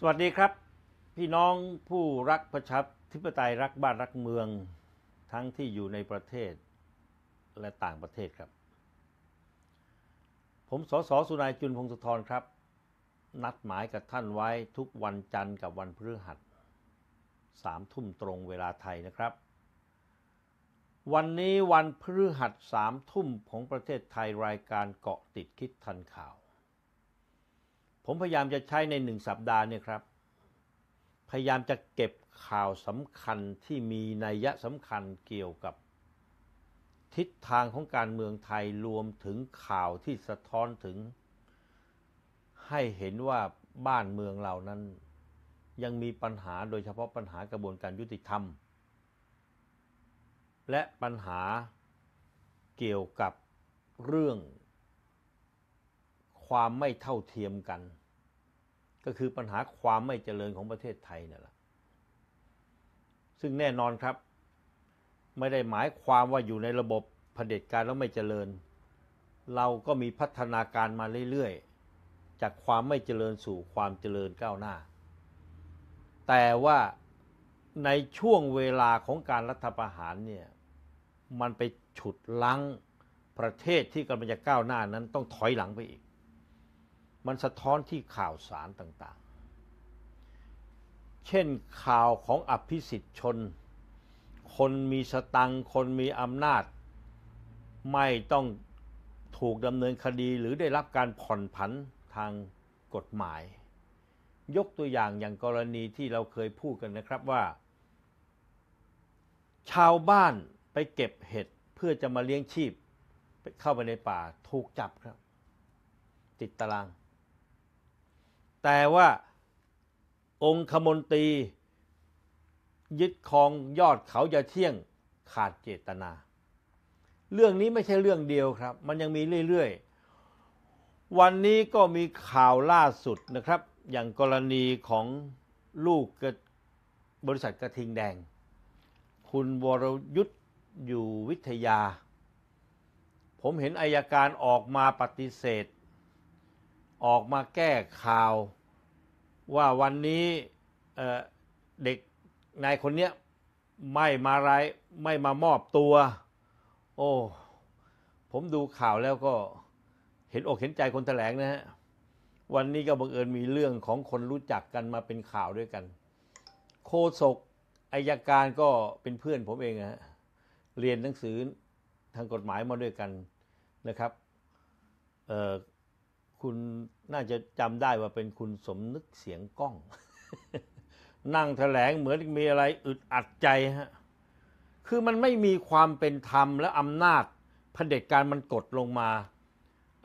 สวัสดีครับ พี่น้องผู้รักประชาธิปไตยรักบ้านรักเมืองทั้งที่อยู่ในประเทศและต่างประเทศครับ ผมสสสุนายจุนพงศธรครับ นัดหมายกับท่านไว้ทุกวันจันทร์กับวันพฤหัสสามทุ่มตรงเวลาไทยนะครับ วันนี้วันพฤหัสสามทุ่มของประเทศไทยรายการเกาะติดคิดทันข่าวผมพยายามจะใช้ในหนึ่งสัปดาห์เนี่ยครับ พยายามจะเก็บข่าวสำคัญที่มีนัยสำคัญเกี่ยวกับทิศทางของการเมืองไทยรวมถึงข่าวที่สะท้อนถึง ให้เห็นว่าบ้านเมืองเรานั้นยังมีปัญหาโดยเฉพาะปัญหากระบวนการยุติธรรม และปัญหาเกี่ยวกับเรื่อง ความไม่เท่าเทียมกันก็คือปัญหาความไม่เจริญของประเทศไทยนั่นแหละซึ่งแน่นอนครับ ไม่ได้หมายความว่าอยู่ในระบบะเผด็จการแล้วไม่เจริญ เราก็มีพัฒนาการมาเรื่อยๆจากความไม่เจริญสู่ความเจริญก้าวหน้า แต่ว่าในช่วงเวลาของการรัฐประหารเนี่ยมันไปฉุดลั้งประเทศที่กำลังจะก้าวหน้านั้นต้องถอยหลังไปอีกมันสะท้อนที่ข่าวสารต่าง ๆ เช่นข่าวของอภิสิทธิชน คนมีสตังคนมีอำนาจ ไม่ต้องถูกดำเนินคดีหรือได้รับการผ่อนผันทางกฎหมาย ยกตัวอย่างอย่างกรณีที่เราเคยพูดกันนะครับว่า ชาวบ้านไปเก็บเห็ดเพื่อจะมาเลี้ยงชีพเข้าไปในป่าถูกจับครับ ติดตารางแต่ว่าองคมนตรี ยึดครองยอดเขาจะเที่ยงขาดเจตนา เรื่องนี้ไม่ใช่เรื่องเดียวครับ มันยังมีเรื่อย ๆ วันนี้ก็มีข่าวล่าสุดนะครับ อย่างกรณีของลูกบริษัทกระทิงแดง คุณวรยุทธ์อยู่วิทยา ผมเห็นอายการออกมาปฏิเสธ ออกมาแก้ข่าวว่าวันนี้เด็กนายคนเนี้ยไม่มาไรไม่มามอบตัว โอ้ผมดูข่าวแล้วก็เห็นอกเห็นใจคนแถลงนะฮะ วันนี้ก็บังเอิญมีเรื่องของคนรู้จักกันมาเป็นข่าวด้วยกัน โคศกอายการก็เป็นเพื่อนผมเองฮะ เรียนหนังสือทางกฎหมายมาด้วยกันนะครับ เอ่อคุณน่าจะจำได้ว่าเป็นคุณสมนึกเสียงกล้อง นั่งแถลงเหมือนมีอะไรอึดอัดใจฮะคือมันไม่มีความเป็นธรรม และอำนาจเผด็จการมันกดลงมา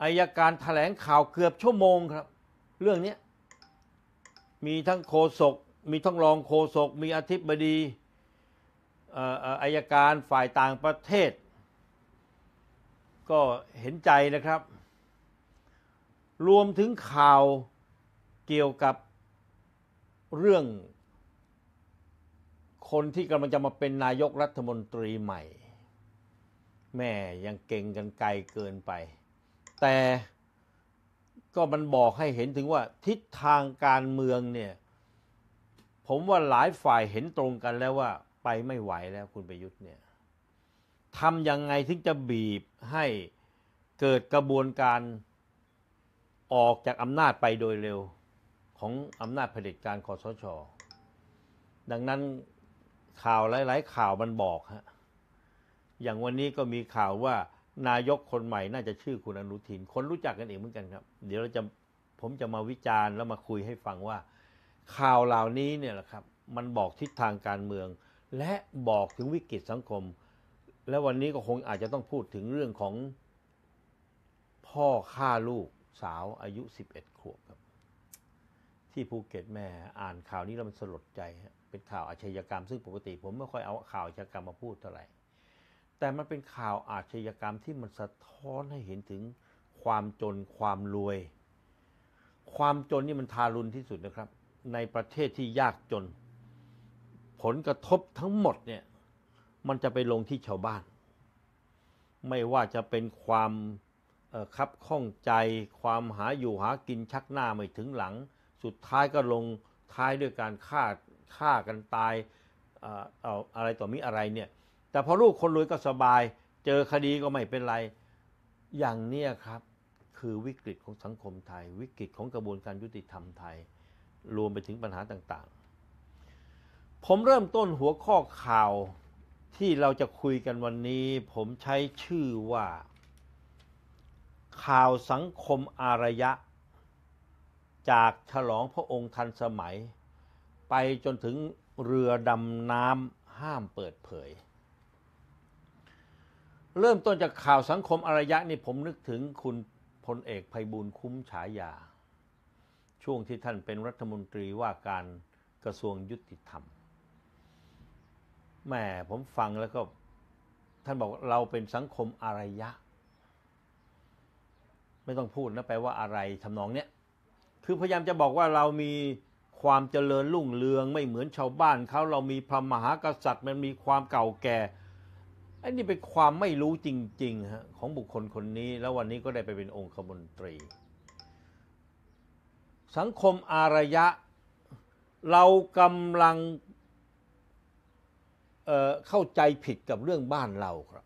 อายการถแถลงข่าวเกือบชั่วโมงครับ เรื่องนี้มีทั้งโคศกมีทั้งรองโคศกมีอธิบดีอายการฝ่ายต่างประเทศ ก็เห็นใจนะครับรวมถึงข่าวเกี่ยวกับเรื่อง คนที่กำลังจะมาเป็นนายกรัฐมนตรีใหม่ แม่ยังเก่งกันไกลเกินไป แต่ก็มันบอกให้เห็นถึงว่าทิศทางการเมืองเนี่ย ผมว่าหลายฝ่ายเห็นตรงกันแล้วว่าไปไม่ไหวแล้วคุณประยุทธ์เนี่ยทำยังไงถึงจะบีบให้เกิดกระบวนการออกจากอำนาจไปโดยเร็วของอำนาจเผด็จการคอสช ดังนั้นข่าวหลายๆ ข่าวมันบอกฮะ อย่างวันนี้ก็มีข่าวว่า นายกคนใหม่ น่าจะชื่อคุณ อนุทิน คนรู้จักกันเองเหมือนกันครับ เดี๋ยวเราจะผมจะมาวิจารณ์แล้วมาคุยให้ฟังว่า ข่าวเหล่านี้เนี่ยแหละครับ มันบอกทิศทางการเมือง และบอกถึงวิกฤตสังคม และวันนี้ก็คงอาจจะต้องพูดถึงเรื่องของพ่อฆ่าลูกสาวอายุ11ขวบครับที่ภูเก็ตแม่ อ่านข่าวนี้แล้วมันสลดใจเป็นข่าวอาชญากรรมซึ่งปกติ ผมไม่ค่อยเอาข่าวอาชญากรรมมาพูดเท่าไหร่แต่มันเป็นข่าวอาชญากรรมที่มันสะท้อนให้เห็นถึงความจนความรวย ความจนนี่มันทารุณที่สุดนะครับ ในประเทศที่ยากจน ผลกระทบทั้งหมดเนี่ยมันจะไปลงที่ชาวบ้าน ไม่ว่าจะเป็นความคับข้องใจความหาอยู่หากินชักหน้าไม่ถึงหลัง สุดท้ายก็ลงท้ายด้วยการฆ่าฆ่ากันตายเอาอะไรต่อมิอะไรเนี่ย แต่พอลูกคนรวยก็สบาย เจอคดีก็ไม่เป็นไรอย่างเนี้ครับ คือวิกฤตของสังคมไทย วิกฤตของกระบวนการยุติธรรมไทยรวมไปถึงปัญหาต่างๆ ผมเริ่มต้นหัวข้อข่าวที่เราจะคุยกันวันนี้ ผมใช้ชื่อว่าข่าวสังคมอารยะ จากฉลองพระองค์ทันสมัย ไปจนถึงเรือดำน้ำห้ามเปิดเผย เริ่มต้นจากข่าวสังคมอารยะนี่ผมนึกถึงคุณพลเอกไพบูลคุ้มฉายา ช่วงที่ท่านเป็นรัฐมนตรีว่าการกระทรวงยุติธรรม แม่ผมฟังแล้วก็ท่านบอกเราเป็นสังคมอารยะไม่ต้องพูดนะแปลว่าอะไรทำนองเนี้ยคือพยายามจะบอกว่าเรามีความเจริญรุ่งเรือง ไม่เหมือนชาวบ้านเขา เรามีพระมหากษัตริย์มันมีความเก่าแก่อันนี้เป็นความไม่รู้จริงๆฮะของบุคคลคนนี้ แล้ววันนี้ก็ได้ไปเป็นองคมนตรี สังคมอารยะ เรากำลังเเข้าใจผิดกับเรื่องบ้านเราครับ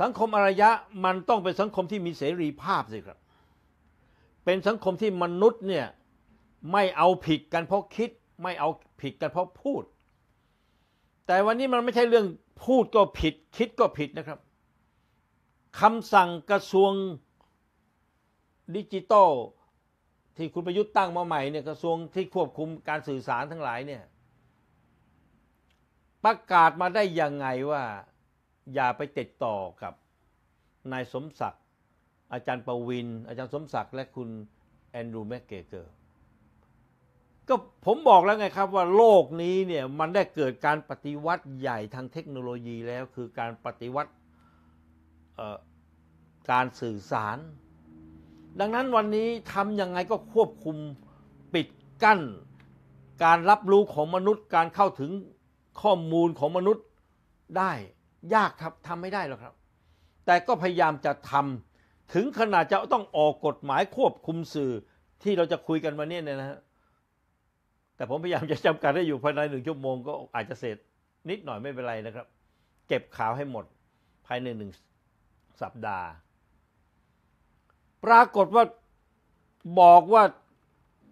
สังคมอารยะมันต้องเป็นสังคมที่มีเสรีภาพสิครับ เป็นสังคมที่มนุษย์เนี่ยไม่เอาผิดกันเพราะคิด ไม่เอาผิดกันเพราะพูด แต่วันนี้มันไม่ใช่เรื่องพูดก็ผิดคิดก็ผิดนะครับคำสั่งกระทรวงดิจิตอลที่คุณประยุทธ์ตั้งมาใหม่เนี่ยกระทรวงที่ควบคุมการสื่อสารทั้งหลายเนี่ย ประกาศมาได้ยังไงว่าอย่าไปติดต่อกับนายสมศักดิ์อาจารย์ประวิน อาจารย์สมศักดิ์และคุณแอนดรูแมกเกเกอร์ก็ผมบอกแล้วไงครับว่าโลกนี้เนี่ย มันได้เกิดการปฏิวัติใหญ่ทางเทคโนโลยีแล้วคือการปฏิวัติการสื่อสาร ดังนั้นวันนี้ทำยังไงก็ควบคุมปิดกั้น การรับรู้ของมนุษย์การเข้าถึงข้อมูลของมนุษย์ได้ยากครับทำไม่ได้หรอกครับ แต่ก็พยายามจะทำถึงขนาดจะต้องออกกฎหมายควบคุมสื่อที่เราจะคุยกันวันนี้เนี่ยนะฮะแต่ผมพยายามจะจำกัดได้อยู่ภายในหนึ่งชั่วโมง ก็อาจจะเสร็จนิดหน่อยไม่เป็นไรนะครับ เก็บข่าวให้หมด ภายในหนึ่งสัปดาห์ ปรากฏว่าบอกว่า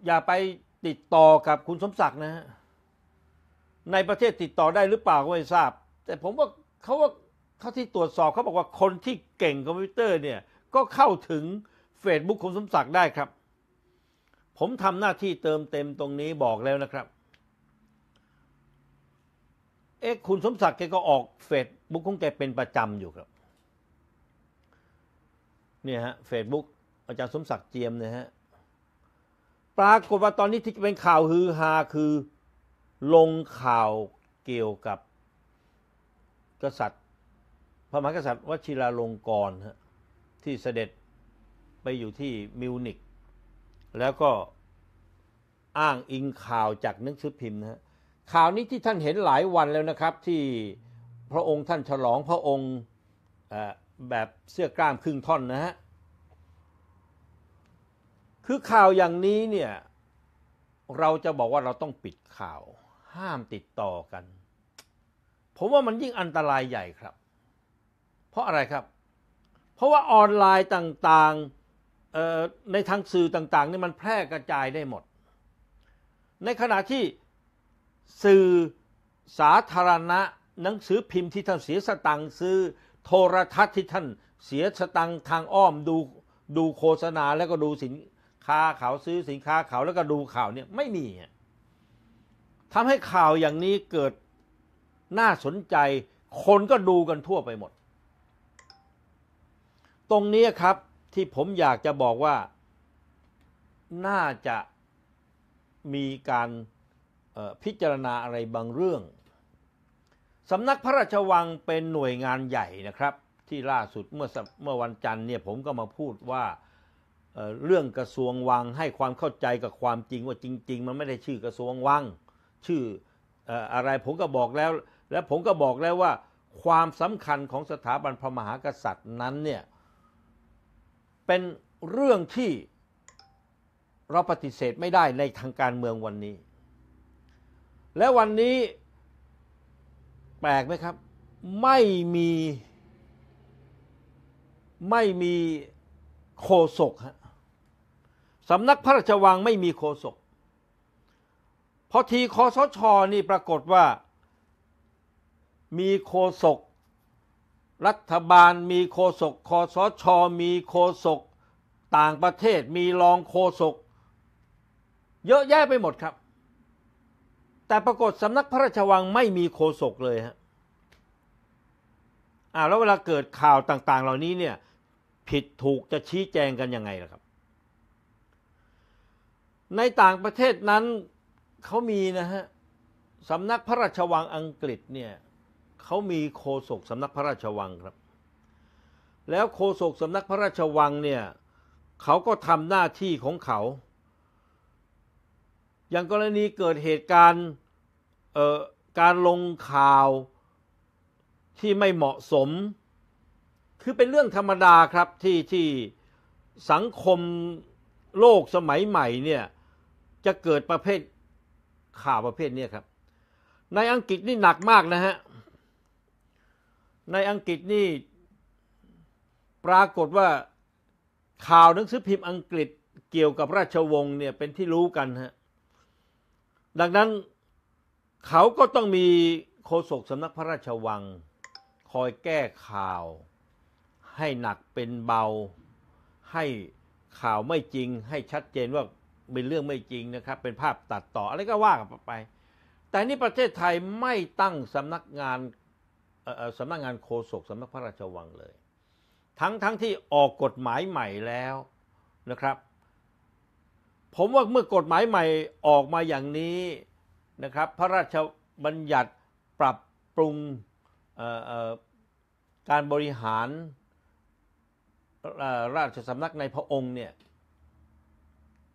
อย่าไปติดต่อกับคุณสมศักดิ์นะฮะในประเทศติดต่อได้หรือเปล่าก็ไม่ทราบ แต่ผมว่าเขาว่าเขาที่ตรวจสอบ เขาบอกว่าคนที่เก่งคอมพิวเตอร์เนี่ย ก็เข้าถึงเฟซบุ๊กคุณสมศักดิ์ได้ครับ ผมทำหน้าที่เติมเต็มตรงนี้บอกแล้วนะครับเอ๊ะคุณสมศักดิ์แกก็ออกเฟซบุ๊กของแกเป็นประจำอยู่ครับเนี่ยฮะเฟซบุ๊กอาจารย์สมศักดิ์เจียมนะฮะ ปรากฏว่าตอนนี้ที่เป็นข่าวฮือฮาคือ ลงข่าวเกี่ยวกับกษัตริย์พระมหากษัตริย์ วชิราลงกรณ์ที่เสด็จไปอยู่ที่มิวนิกแล้วก็อ้างอิงข่าวจากหนังสือพิมพ์นะฮะข่าวนี้ที่ท่านเห็นหลายวันแล้วนะครับ ที่พระองค์ท่านฉลองพระองค์แบบเสื้อกล้ามครึ่งท่อนนะฮะ คือข่าวอย่างนี้เนี่ย เราจะบอกว่าเราต้องปิดข่าวห้ามติดต่อกันผมว่ามันยิ่งอันตรายใหญ่ครับ เพราะอะไรครับ เพราะว่าออนไลน์ต่างๆในทางสื่อต่างๆนี่มันแพร่กระจายได้หมด ในขณะที่สื่อสาธารณะหนังสือพิมพ์ที่ท่านเสียสตังซื้อโทรทัศน์ที่ท่านเสียสตังทางอ้อมดูดูโฆษณาแล้วก็ดูสินค้าเขาซื้อสินค้าเขาแล้วก็ดูข่าวเนี่ยไม่มี ทำให้ข่าวอย่างนี้เกิดน่าสนใจคนก็ดูกันทั่วไปหมด ตรงนี้ครับที่ผมอยากจะบอกว่า น่าจะมีการพิจารณาอะไรบางเรื่อง สำนักพระราชวังเป็นหน่วยงานใหญ่นะครับ ที่ล่าสุดเมื่อเมื่อวันจันทร์เนี่ยผมก็มาพูดว่าเรื่องกระทรวงวังให้ความเข้าใจกับความจริงว่าจริง ๆ มันไม่ได้ชื่อกระทรวงวัง ชื่ออะไรผมก็บอกแล้วและผมก็บอกแล้วว่า ความสำคัญของสถาบันพระมหากษัตริย์นั้นเนี่ย เป็นเรื่องที่เราปฏิเสธไม่ได้ในทางการเมืองวันนี้ และวันนี้แปลกไหมครับ ไม่มีไม่มีโคศกฮะสำนักพระราชวังไม่มีโคศกพอทีคอสชอนี่ปรากฏว่ามีโคศก รัฐบาลมีโคศกคอสชอมีโคศก ต่างประเทศมีรองโคศก เยอะแยะไปหมดครับ แต่ปรากฏสำนักพระราชวังไม่มีโคศกเลยฮะอ่าแล้วเวลาเกิดข่าวต่าง ๆ เหล่านี้เนี่ยผิดถูกจะชี้แจงกันยังไงล่ะครับ ในต่างประเทศนั้นเขามีนะฮะสำนักพระราชวังอังกฤษเนี่ยเขามีโฆษกสำนักพระราชวังครับ แล้วโฆษกสำนักพระราชวังเนี่ย เขาก็ทำหน้าที่ของเขา อย่างกรณีเกิดเหตุการณ์การลงข่าวที่ไม่เหมาะสม คือเป็นเรื่องธรรมดาครับที่ที่สังคมโลกสมัยใหม่เนี่ยจะเกิดประเภทข่าวประเภทนี้ครับ ในอังกฤษนี่หนักมากนะฮะในอังกฤษนี่ ปรากฏว่าข่าวหนังสือพิมพ์อังกฤษเกี่ยวกับราชวงศ์เนี่ยเป็นที่รู้กันฮะดังนั้นเขาก็ต้องมีโฆษกสำนักพระราชวัง คอยแก้ข่าวให้หนักเป็นเบา ให้ข่าวไม่จริง ให้ชัดเจนว่าเป็นเรื่องไม่จริงนะครับเป็นภาพตัดต่ออะไรก็ว่ากันไป แต่นี่ประเทศไทยไม่ตั้งสำนักงานสำนักงงานโฆษกสำนักพระราชวังเลย ทั้งทั้งที่ออกกฎหมายใหม่แล้วนะครับ ผมว่าเมื่อกฎหมายใหม่ออกมาอย่างนี้นะครับ พระราชบัญญัติปรับปรุงการบริหารราชสำนักในพระองค์เนี่ย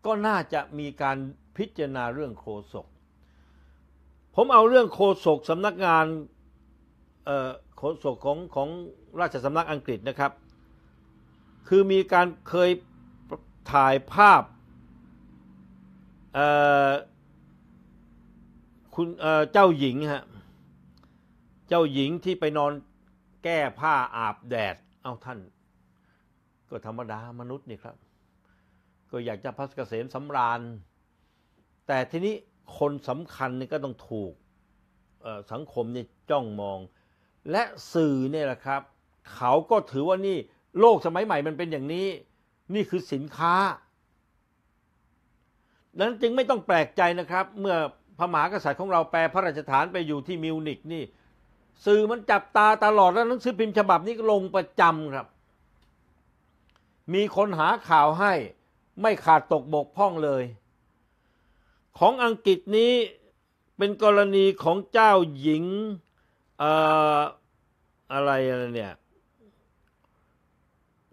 ก็น่าจะมีการพิจารณาเรื่องโคศกผมเอาเรื่องโคศกสำนักงานขนส่งของของราชสำนักอังกฤษนะครับ คือมีการเคยถ่ายภาพคุณเจ้าหญิงฮะเจ้าหญิงที่ไปนอนแก้ผ้าอาบแดดเอาท่านก็ธรรมดามนุษย์นี่ครับก็อยากจะพัสกเกษมสำราญ แต่ทีนี้คนสำคัญนี่ก็ต้องถูกสังคมเนี่ยจ้องมองและสื่อเนี่ยแหละครับ เขาก็ถือว่านี่โลกสมัยใหม่มันเป็นอย่างนี้ นี่คือสินค้า นั้นจึงไม่ต้องแปลกใจนะครับ เมื่อพระมหากษัตริย์ของเราแปลพระราชฐานไปอยู่ที่มิวนิกนี่ สื่อมันจับตาตลอดแล้วหนังสือพิมพ์ฉบับนี้ลงประจำครับ มีคนหาข่าวให้ ไม่ขาดตกบกพร่องเลย ของอังกฤษนี้เป็นกรณีของเจ้าหญิงเอ่ออะไรเนี่ย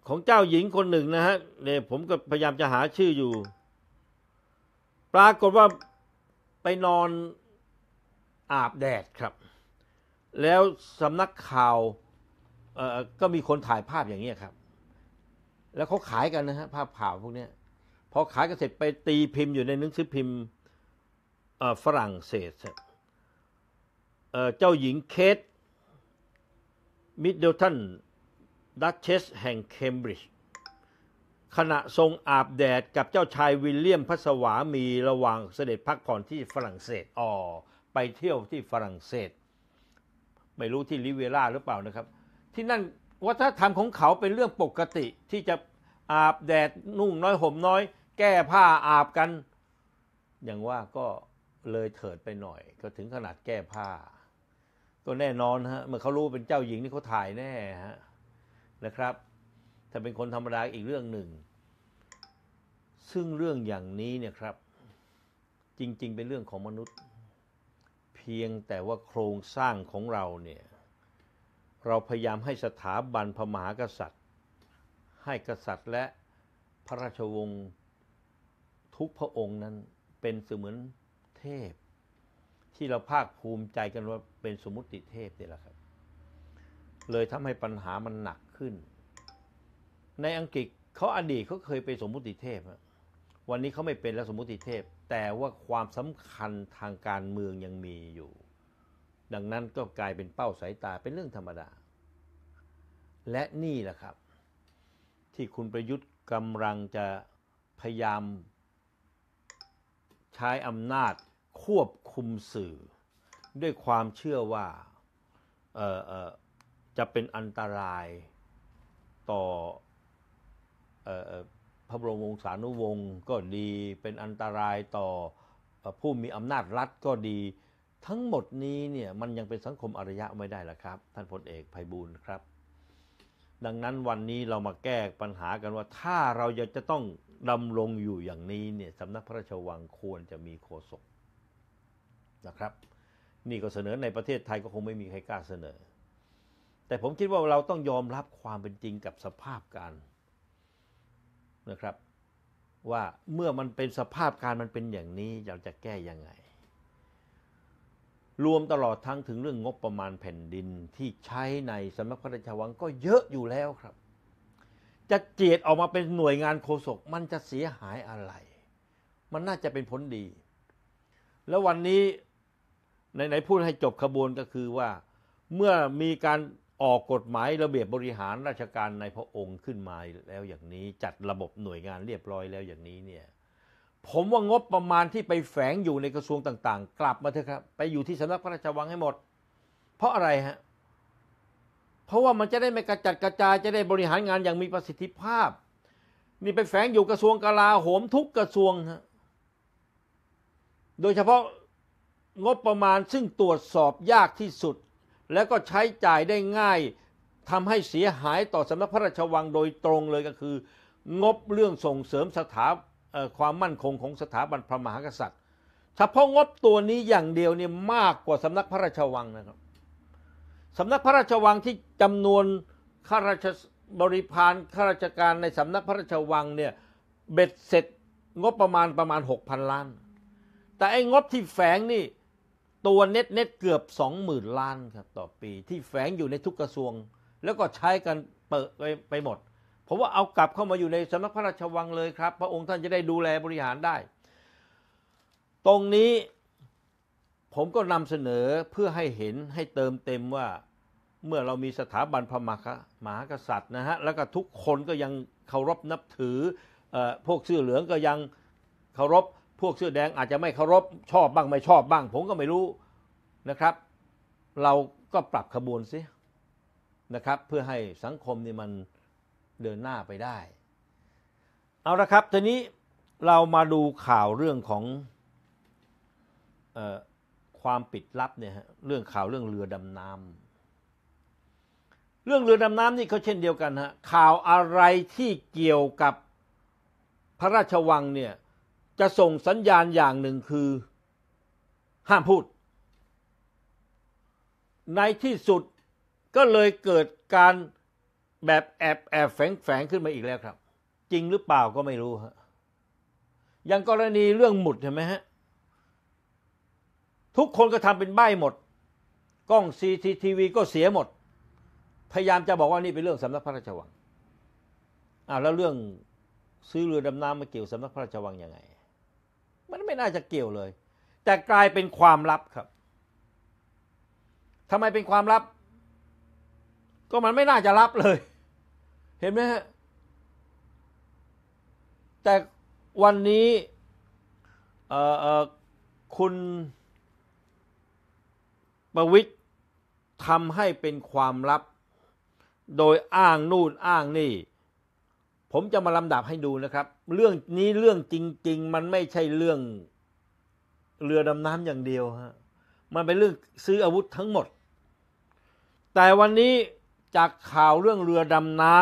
ของเจ้าหญิงคนหนึ่งนะฮะเนี่ยผมก็พยายามจะหาชื่ออยู่ ปรากฏว่าไปนอนอาบแดดครับ แล้วสำนักข่าวก็มีคนถ่ายภาพอย่างนี้ครับ แล้วเขาขายกันนะฮะ ภาพข่าวพวกนี้พอขายกันเสร็จไปตีพิมพ์อยู่ในหนังสือพิมพ์ฝรั่งเศสครับเจ้าหญิงเคทมิดเดิลตัน ดัชเชสแห่งเคมบริดจ์ ขณะทรงอาบแดดกับเจ้าชายวิลเลียมพระสวามีระหว่างเสด็จพักผ่อนที่ฝรั่งเศสอ๋อ ไปเที่ยวที่ฝรั่งเศส ไม่รู้ที่ลิเวร่าหรือเปล่านะครับ ที่นั่นวัฒนธรรมของเขาเป็นเรื่องปกติที่จะอาบแดดนุ่งน้อยห่มน้อย แก้ผ้าอาบกัน อย่างว่าก็เลยเถิดไปหน่อยก็ถึงขนาดแก้ผ้าก็แน่นอนฮะเมื่อเขารู้เป็นเจ้าหญิงนี่เขาถ่ายแน่ฮะนะครับ ถ้าเป็นคนธรรมดาอีกเรื่องหนึ่ง ซึ่งเรื่องอย่างนี้เนี่ยครับ จริง ๆเป็นเรื่องของมนุษย์ เพียงแต่ว่าโครงสร้างของเราเนี่ย เราพยายามให้สถาบันพระมหากษัตริย์ ให้กษัตริย์และพระราชวงศ์ทุกพระองค์นั้น เป็นเสมือนเทพ ที่เราภาคภูมิใจกันว่าเป็นสมมติเทพนี่แหละครับ เลยทำให้ปัญหามันหนักขึ้น ในอังกฤษเขาอดีตเขาเคยเป็นสมมติเทพวันนี้เขาไม่เป็นแล้วสมมติเทพ แต่ว่าความสำคัญทางการเมืองยังมีอยู่ ดังนั้นก็กลายเป็นเป้าสายตาเป็นเรื่องธรรมดา และนี่แหละครับ ที่คุณประยุทธ์กำลังจะพยายามใช้อำนาจควบคุมสื่อด้วยความเชื่อว่าเออเออจะเป็นอันตรายต่อพระบรมวงศานุวงศ์ก็ดีเป็นอันตรายต่อผู้มีอำนาจรัฐก็ดีทั้งหมดนี้เนี่ยมันยังเป็นสังคมอารยะไม่ได้ละครับ ท่านพลเอกไพบูลครับ ดังนั้นวันนี้เรามาแก้ปัญหากันว่าถ้าเราอยากจะต้องดำรงอยู่อย่างนี้เนี่ยสำนักพระราชวังควรจะมีโฆษกนะครับนี่ก็เสนอในประเทศไทยก็คงไม่มีใครกล้าเสนอ แต่ผมคิดว่าเราต้องยอมรับความเป็นจริงกับสภาพการนะครับ ว่าเมื่อมันเป็นสภาพการมันเป็นอย่างนี้ เราจะแก้ยังไง รวมตลอดทั้งถึงเรื่องงบประมาณแผ่นดินที่ใช้ในสำนักพระราชวังก็เยอะอยู่แล้วครับ จะเจียดออกมาเป็นหน่วยงานโฆษกมันจะเสียหายอะไร มันน่าจะเป็นผลดี แล้ววันนี้ไหนๆพูดให้จบขบวนก็คือว่า เมื่อมีการออกกฎหมายระเบียบบริหารราชการในพระองค์ขึ้นมาแล้วอย่างนี้ จัดระบบหน่วยงานเรียบร้อยแล้วอย่างนี้เนี่ยผมว่างบประมาณที่ไปแฝงอยู่ในกระทรวงต่างๆ กลับมาเถอะครับไปอยู่ที่สำนักพระราชวังให้หมด เพราะอะไรฮะเพราะว่ามันจะได้ไม่กระจัดกระจายจะได้บริหารงานอย่างมีประสิทธิภาพนี่ไปแฝงอยู่กระทรวงกลาโหมทุกกระทรวงฮะโดยเฉพาะงบประมาณซึ่งตรวจสอบยากที่สุด และก็ใช้จ่ายได้ง่ายทำให้เสียหายต่อสำนักพระราชวังโดยตรงเลยก็คือ งบเรื่องส่งเสริมสถาความมั่นคงของสถาบันพระมหากษัตริย์เฉพาะงบตัวนี้อย่างเดียวเนี่ยมากกว่าสำนักพระราชวังนะครับสำนักพระราชวังที่จำนวนข้าราชบริพารข้าราชการในสำนักพระราชวังเนี่ยเบ็ดเสร็จงบประมาณประมาณ 6,000 ล้าน แต่ไอ้งบที่แฝงนี่ตัวเน็ตเน็ตเกือบ20,000ล้านครับต่อปี ที่แฝงอยู่ในทุกกระทรวง แล้วก็ใช้กันเปิดไปไปหมดผมว่าเอากลับเข้ามาอยู่ในสำนักพระราชวังเลยครับพระองค์ท่านจะได้ดูแลบริหารได้ ตรงนี้ผมก็นำเสนอเพื่อให้เห็นให้เติมเต็มว่าเมื่อเรามีสถาบันพระมหากษัตริย์นะฮะ แล้วก็ทุกคนก็ยังเคารพนับถืออพวกเสื้อเหลืองก็ยังเคารพพวกเสื้อแดงอาจจะไม่เคารพชอบบ้าง ไม่ชอบบ้าง ผมก็ไม่รู้นะครับ เราก็ปรับขบวนสินะครับ เพื่อให้สังคมนี่มันเดินหน้าไปได้ เอาละครับทีนี้เรามาดูข่าวเรื่องของออความปิดลับเนี่ยฮะเรื่องข่าวเรื่องเรือดำน้ำเรื่องเรือดำน้ำนี่เขาเช่นเดียวกันฮะข่าวอะไรที่เกี่ยวกับพระราชวังเนี่ยจะส่งสัญญาณอย่างหนึ่งคือห้ามพูด ในที่สุดก็เลยเกิดการแบบแอบแอบแฝงแฝงขึ้นมาอีกแล้วครับ จริงหรือเปล่าก็ไม่รู้ฮะอย่างกรณีเรื่องหมุดเห็นไหมฮะทุกคนก็ทำเป็นใบหมด กล้องซีทีทีวีก็เสียหมด พยายามจะบอกว่านี่เป็นเรื่องสำนักพระราชวังอ้าวแล้วเรื่องซื้อเรือดำน้ำมาเกี่ยวสำนักพระราชวังยังไงมันไม่น่าจะเกี่ยวเลย แต่กลายเป็นความลับครับทำไมเป็นความลับ ก็มันไม่น่าจะลับเลย เห็นไหมฮะแต่วันนี้เอ่อเอ่อคุณ ประวิทย์ทำให้เป็นความลับ โดยอ้างนู่นอ้างนี่ผมจะมาลำดับให้ดูนะครับ เรื่องนี้เรื่องจริง ๆ มันไม่ใช่เรื่องเรือดำน้ำอย่างเดียวฮะมันเป็นเรื่องซื้ออาวุธทั้งหมด แต่วันนี้ จากข่าวเรื่องเรือดำน้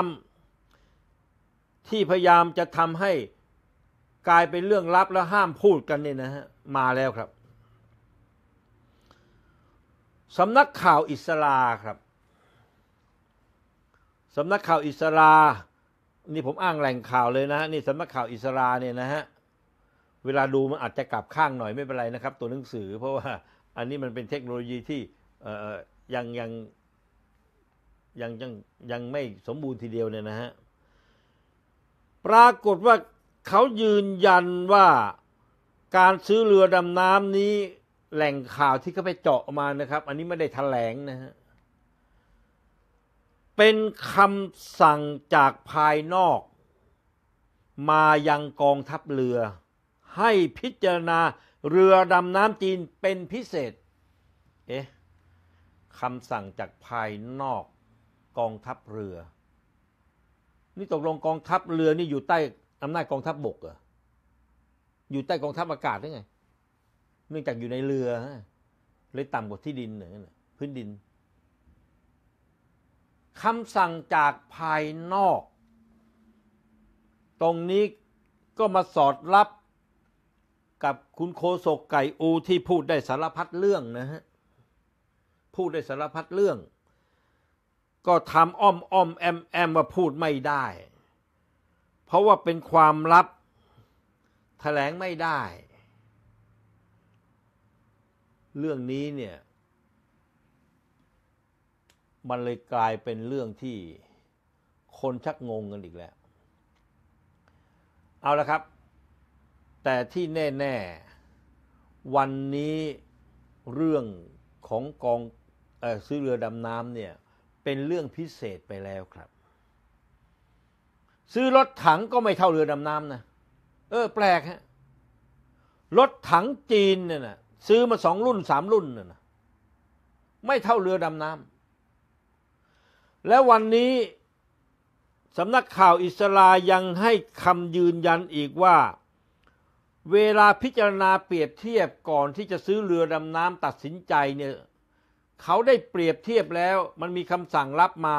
ำที่พยายามจะทำให้กลายเป็นเรื่องลับและห้ามพูดกันเนี่ยนะฮะมาแล้วครับสำนักข่าวอิสลาครับสำนักข่าวอิสลานี่ผมอ้างแหล่งข่าวเลยนะนี่สำนักข่าวอิสราเนี่ยนะฮะเวลาดูมันอาจจะกลับข้างหน่อยไม่เป็นไรนะครับ ตัวหนังสือ เพราะว่าอันนี้มันเป็นเทคโนโลยีที่ยังยังยังยังยังไม่สมบูรณ์ทีเดียวเนี่ยนะฮะปรากฏว่าเขายืนยันว่าการซื้อเรือดำน้ำนี้ แหล่งข่าวที่เขาไปเจาะมานะครับ อันนี้ไม่ได้แถลงนะฮะเป็นคำสั่งจากภายนอกมายังกองทัพเรือ ให้พิจารณาเรือดำน้ำจีนเป็นพิเศษ เอ๊ะคำสั่งจากภายนอกกองทัพเรือ นี่ตกลงกองทัพเรือนี่อยู่ใต้อำนาจกองทัพบบกเหรออยู่ใต้กองทัพอากาศได้ไงเนื่องจากอยู่ในเรือเลยต่ำกว่าที่ดินเหนือพื้นดินคำสั่งจากภายนอก ตรงนี้ก็มาสอดรับกับคุณโคศกไก่อูที่พูดได้สารพัดเรื่องนะฮะพูดได้สารพัดเรื่อง ก็ทำอ้อมอ้อมแอมแอมว่าพูดไม่ได้ เพราะว่าเป็นความลับแถลงไม่ได้ เรื่องนี้เนี่ยมันเลยกลายเป็นเรื่องที่คนชักงงกันอีกแล้ว เอาละครับ แต่ที่แน่ ๆ วันนี้เรื่องของกองอซื้อเรือดำน้ำเนี่ยเป็นเรื่องพิเศษไปแล้วครับ ซื้อรถถังก็ไม่เท่าเรือดำน้ำนะ เออ แปลกฮะ รถถังจีนเนี่ยนะซื้อมาสองรุ่นสามรุ่นเนี่ยนะไม่เท่าเรือดำน้ำและวันนี้สำนักข่าวอิสรายังให้คำยืนยันอีกว่า เวลาพิจารณาเปรียบเทียบก่อนที่จะซื้อเรือดำน้ำตัดสินใจเนี่ยเขาได้เปรียบเทียบแล้วมันมีคำสั่งรับมา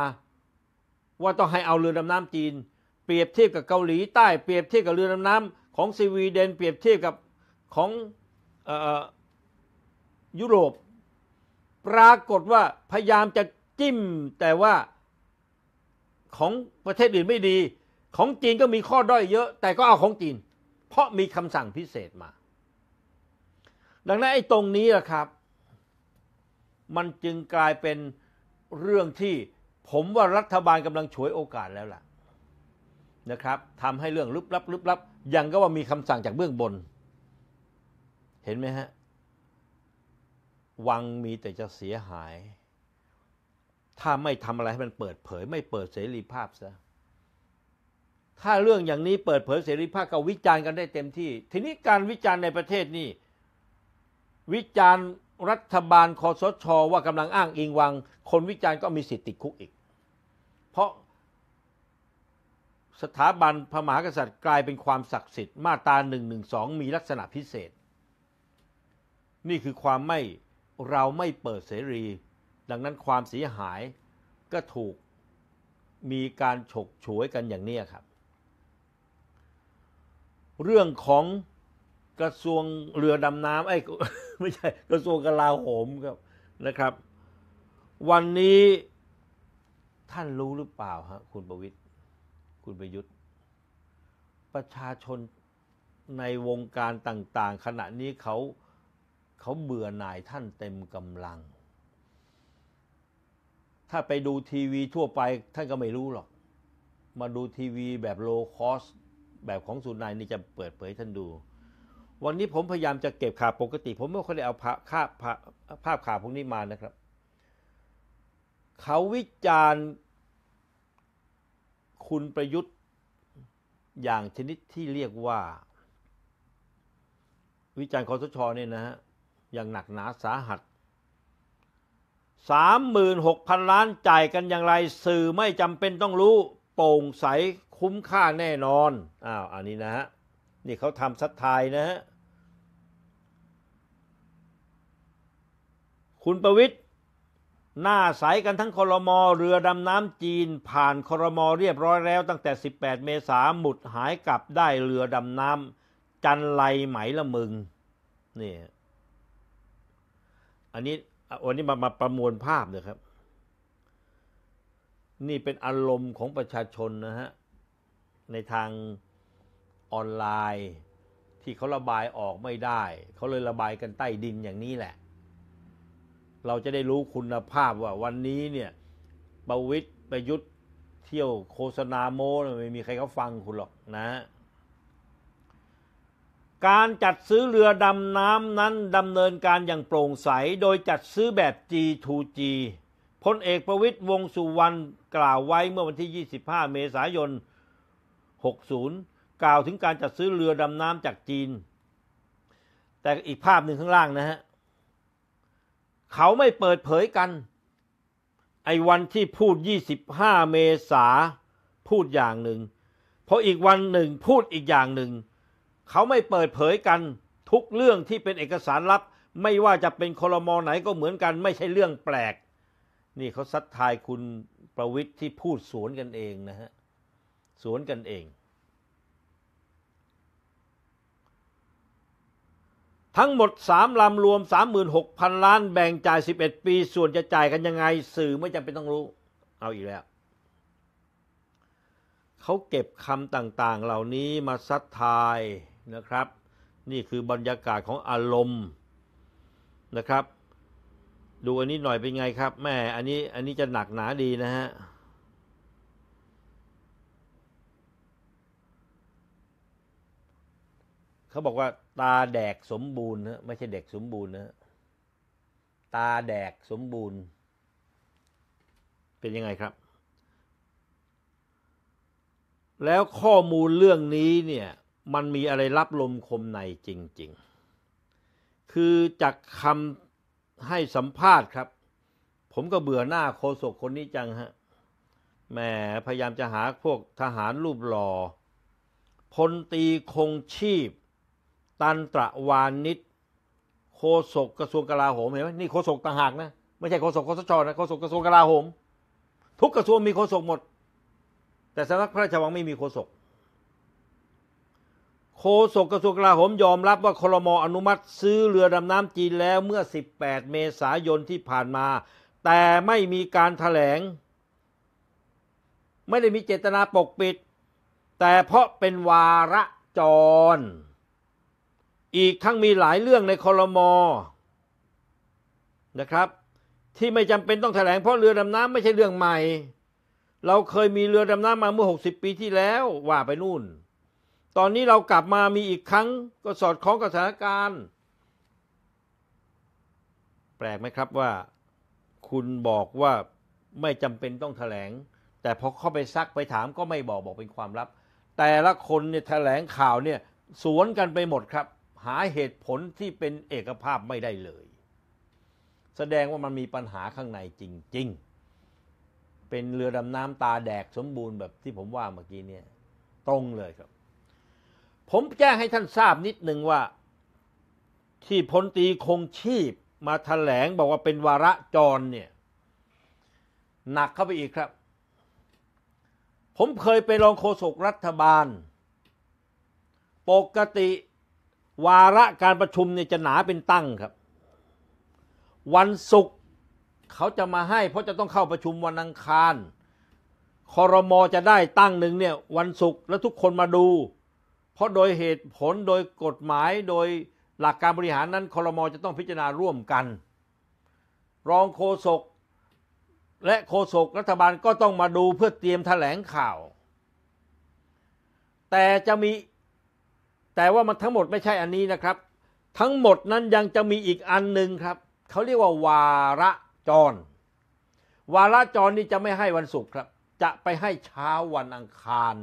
ว่าต้องให้เอาเรือดำน้ำจีน เปรียบเทียบกับเกาหลีใต้เปรียบเทียบกับเรือดำน้ำของสวีเดนเปรียบเทียบกับของยุโรป ปรากฏว่าพยายามจะจิ้มแต่ว่าของประเทศอื่นไม่ดี ของจีนก็มีข้อด้อยเยอะ แต่ก็เอาของจีน เพราะมีคำสั่งพิเศษมา ดังนั้นไอ้ตรงนี้ละครับ มันจึงกลายเป็นเรื่องที่ ผมว่ารัฐบาลกำลังฉวยโอกาสแล้วล่ะ นะครับทำให้เรื่องลึบลับลึบลับยังก็ว่ามีคำสั่งจากเบื้องบน เห็นไหมฮะ วังมีแต่จะเสียหายถ้าไม่ทำอะไรให้มันเปิดเผย ไม่เปิดเสรีภาพซะ ถ้าเรื่องอย่างนี้เปิดเผยเสรีภาพก็วิจารณ์กันได้เต็มที่ ทีนี้การวิจารณ์ในประเทศนี่วิจารณ์รัฐบาลคอสชว่ากำลังอ้างอิงวังคนวิจารณ์ก็มีสิทธิติดคุกอีก เพราะสถาบันพระมหากษัตริย์กลายเป็นความศักดิ์สิทธิ์มาตราหนึ่งหนึ่งสองมีลักษณะพิเศษ นี่คือความไม่เราไม่เปิดเสรีดังนั้นความเสียหายก็ถูกมีการฉกฉวยกันอย่างนี้ครับ เรื่องของกระทรวงเรือดำน้ำไอ้ไม่ใช่กระทรวงกลาโหมครับนะครับ วันนี้ท่านรู้หรือเปล่าฮะคุณประวิทย์คุณประยุทธ์ ประชาชนในวงการต่าง ๆ ขณะนี้เขาเขาเบื่อหน่ายท่านเต็มกำลังถ้าไปดูทีวีทั่วไป ท่านก็ไม่รู้หรอก มาดูทีวีแบบโลคอสแบบของสุนายนี่จะเปิดเผยท่านดู วันนี้ผมพยายามจะเก็บข่าวปกติ ผมไม่ค่อยได้เอาภาพภาพภาพข่าวพวกนี้มานะครับ เขาวิจารณ์ คุณประยุทธ์อย่างชนิดที่เรียกว่า วิจารณ์คอสชเนี่ยนะฮะอย่างหนักหนาสาหัส36,000 ล้านจ่ายกันอย่างไร สื่อไม่จำเป็นต้องรู้ โปร่งใสคุ้มค่าแน่นอนอ้าวอันนี้นะฮะนี่เขาทำสัตทายนะฮะคุณประวิทย์หน้าใสกันทั้งคอรมอเรือดำน้ำจีน ผ่านคอรมอเรียบร้อยแล้ว ตั้งแต่ 18 เมษาหมุดหายกลับได้เรือดำน้ำจันไลไหมละมึงนี่ อันนี้วันนี้มามาประมวลภาพเลยครับ นี่เป็นอารมณ์ของประชาชนนะฮะ ในทางออนไลน์ ที่เขาระบายออกไม่ได้ เขาเลยระบายกันใต้ดินอย่างนี้แหละ เราจะได้รู้คุณภาพว่าวันนี้เนี่ยประวิทย์ประยุทธ์เที่ยวโฆษณาโม้ไม่มีใครเขาฟังคุณหรอกนะฮะการจัดซื้อเรือดำน้ำ นั้น ดำเนินการอย่างโปร่งใสโดยจัดซื้อแบบ G2G พลเอกประวิตยวงสุวรรณกล่าวไว้เมื่อวันที่ 25 เมษายน 60 กล่าวถึงการจัดซื้อเรือดำน้ำจากจีน แต่อีกภาพหนึ่งข้างล่างนะฮะ เขาไม่เปิดเผยกัน ไอ้วันที่พูด 25 เมษาพูดอย่างหนึ่งพออีกวันหนึ่งพูดอีกอย่างหนึ่งเขาไม่เปิดเผยกันทุกเรื่องที่เป็นเอกสารลับ ไม่ว่าจะเป็นคลมอไหนก็เหมือนกัน ไม่ใช่เรื่องแปลก นี่เขาซัดทายคุณประวิทย์ที่พูดสวนกันเองนะฮะ สวนกันเอง ทั้งหมดสามลำรวม 36,000 ล้านแบ่งจ่าย 11 ปี ส่วนจะจ่ายกันยังไง สื่อไม่จำเป็นต้องรู้ เอาอีกแล้ว เขาเก็บคำต่าง ๆ เหล่านี้มาซัดทายนะครับนี่คือบรรยากาศของอารมณ์นะครับ ดูอันนี้หน่อยเป็นไงครับ แม่อันนี้อันนี้จะหนักหนาดีนะฮะ เขาบอกว่าตาแดกสมบูรณ์นะไม่ใช่เด็กสมบูรณ์นะตาแดกสมบูรณ์ เป็นยังไงครับ แล้วข้อมูลเรื่องนี้เนี่ยมันมีอะไรรับลมคมในจริงๆ คือจากคำให้สัมภาษณ์ครับ ผมก็เบื่อหน้าโคศกคนนี้จังฮะ แหมพยายามจะหาพวกทหารรูปหลอ่อพลตีคงชีพ ตันตระวานิชโคศกกระทรวงกลาโหมเห็นไหมนี่โคศกต่างหากนะไม่ใช่โคศกคสชนะโคศกกระทรวงกลาโหม ทุกกระทรวงมีโคศกหมด แต่สำนักพระราชวังไม่มีโคศกโฆษกกระทรวงกลาโหม ยอมรับว่า คลมอนุมัติ ซื้อ เรือ ดำ น้ำจีนแล้วเมื่อ 18 เมษายน ที่ผ่านมา แต่ไม่มีการถแถลง ไม่ได้มีเจตนาปกปิด แต่เพราะเป็นวาระจร อีกทั้งมีหลายเรื่องใน คลมนะครับ ที่ไม่จำเป็นต้องถแถลง เพราะเรือดำน้ำไม่ใช่เรื่องใหม่ เราเคยมีเรือดำน้ำมาเมื่อ 60 ปีที่แล้วว่าไปนู่นตอนนี้เรากลับมามีอีกครั้งก็สอดคล้องกับสถานการณ์ แปลกไหมครับว่า คุณบอกว่าไม่จำเป็นต้องถแถลงแต่พอเข้าไปซักไปถามก็ไม่บอกบอกเป็นความลับ แต่ละคนเนี่ยถแถลงข่าวเนี่ยสวนกันไปหมดครับ หาเหตุผลที่เป็นเอกภาพไม่ได้เลย แสดงว่ามันมีปัญหาข้างในจริงๆ เป็นเรือดำน้ำตาแดกสมบูรณ์แบบที่ผมว่าเมื่อกี้เนี่ยตรงเลยครับผมแจ้งให้ท่านทราบนิดหนึ่งว่า ที่พลตีคงชีพมาถแถลง บอกว่าเป็นวาระจรเนี่ยหนักเข้าไปอีกครับ ผมเคยไปรองโฆษกรัฐบาล ปกติวาระการประชุมเนี่ยจะหนาเป็นตั้งครับ วันศุกร์เขาจะมาให้ เพราะจะต้องเข้าประชุมวันอังคารคอรมอจะได้ตั้งหนึ่งเนี่ย วันศุกร์แล้วทุกคนมาดูเพราะโดยเหตุผลโดยกฎหมายโดยหลักการบริหารนั้นคอรมอจะต้องพิจารณาร่วมกัน รองโฆษกและโฆษกรัฐบาลก็ต้องมาดูเพื่อเตรียมถแถลงข่าว แต่จะมี แต่ว่ามันทั้งหมดไม่ใช่อันนี้นะครับ ทั้งหมดนั้นยังจะมีอีกอันหนึ่งครับ เขาเรียกว่าวาระจร วาระจรนี่จะไม่ให้วันศุกร์ครับ จะไปให้เช้าวันอังคาร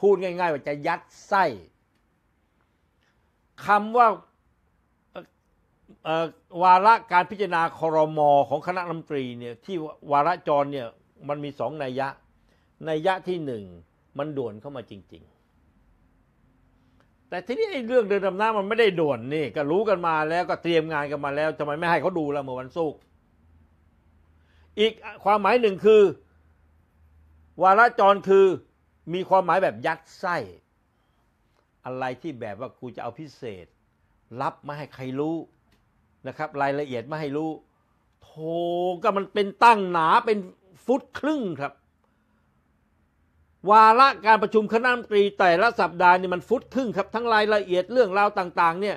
พูดง่าย ๆ ว่าจะยัดไส้คำว่าวาระการพิจารณาคอรมอของคณะรัฐมนตรีเนี่ยที่วาระจรเนี่ย มันมีสองนัยยะนัยยะที่หนึ่งมันด่วนเข้ามาจริงๆ แต่ทีนี้ไอ้เรื่องเดินดำน้ำมันไม่ได้ด่วนนี่ก็รู้กันมาแล้วก็เตรียมงานกันมาแล้วทำไมไม่ให้เขาดูละเมื่อวันศุกร์อีกความหมายหนึ่งคือ วาระจรคือมีความหมายแบบยัดไส้อะไรที่แบบว่า กูจะเอาพิเศษ รับไม่ให้ใครรู้นะครับ รายละเอียดไม่ให้รู้โธก็มันเป็นตั้งหนาเป็นฟุตครึ่งครับ วาระการประชุมคณะมนตรีแต่ละสัปดาห์นี่มันฟุตครึ่งครับทั้งรายละเอียดเรื่องราวต่างๆเนี่ย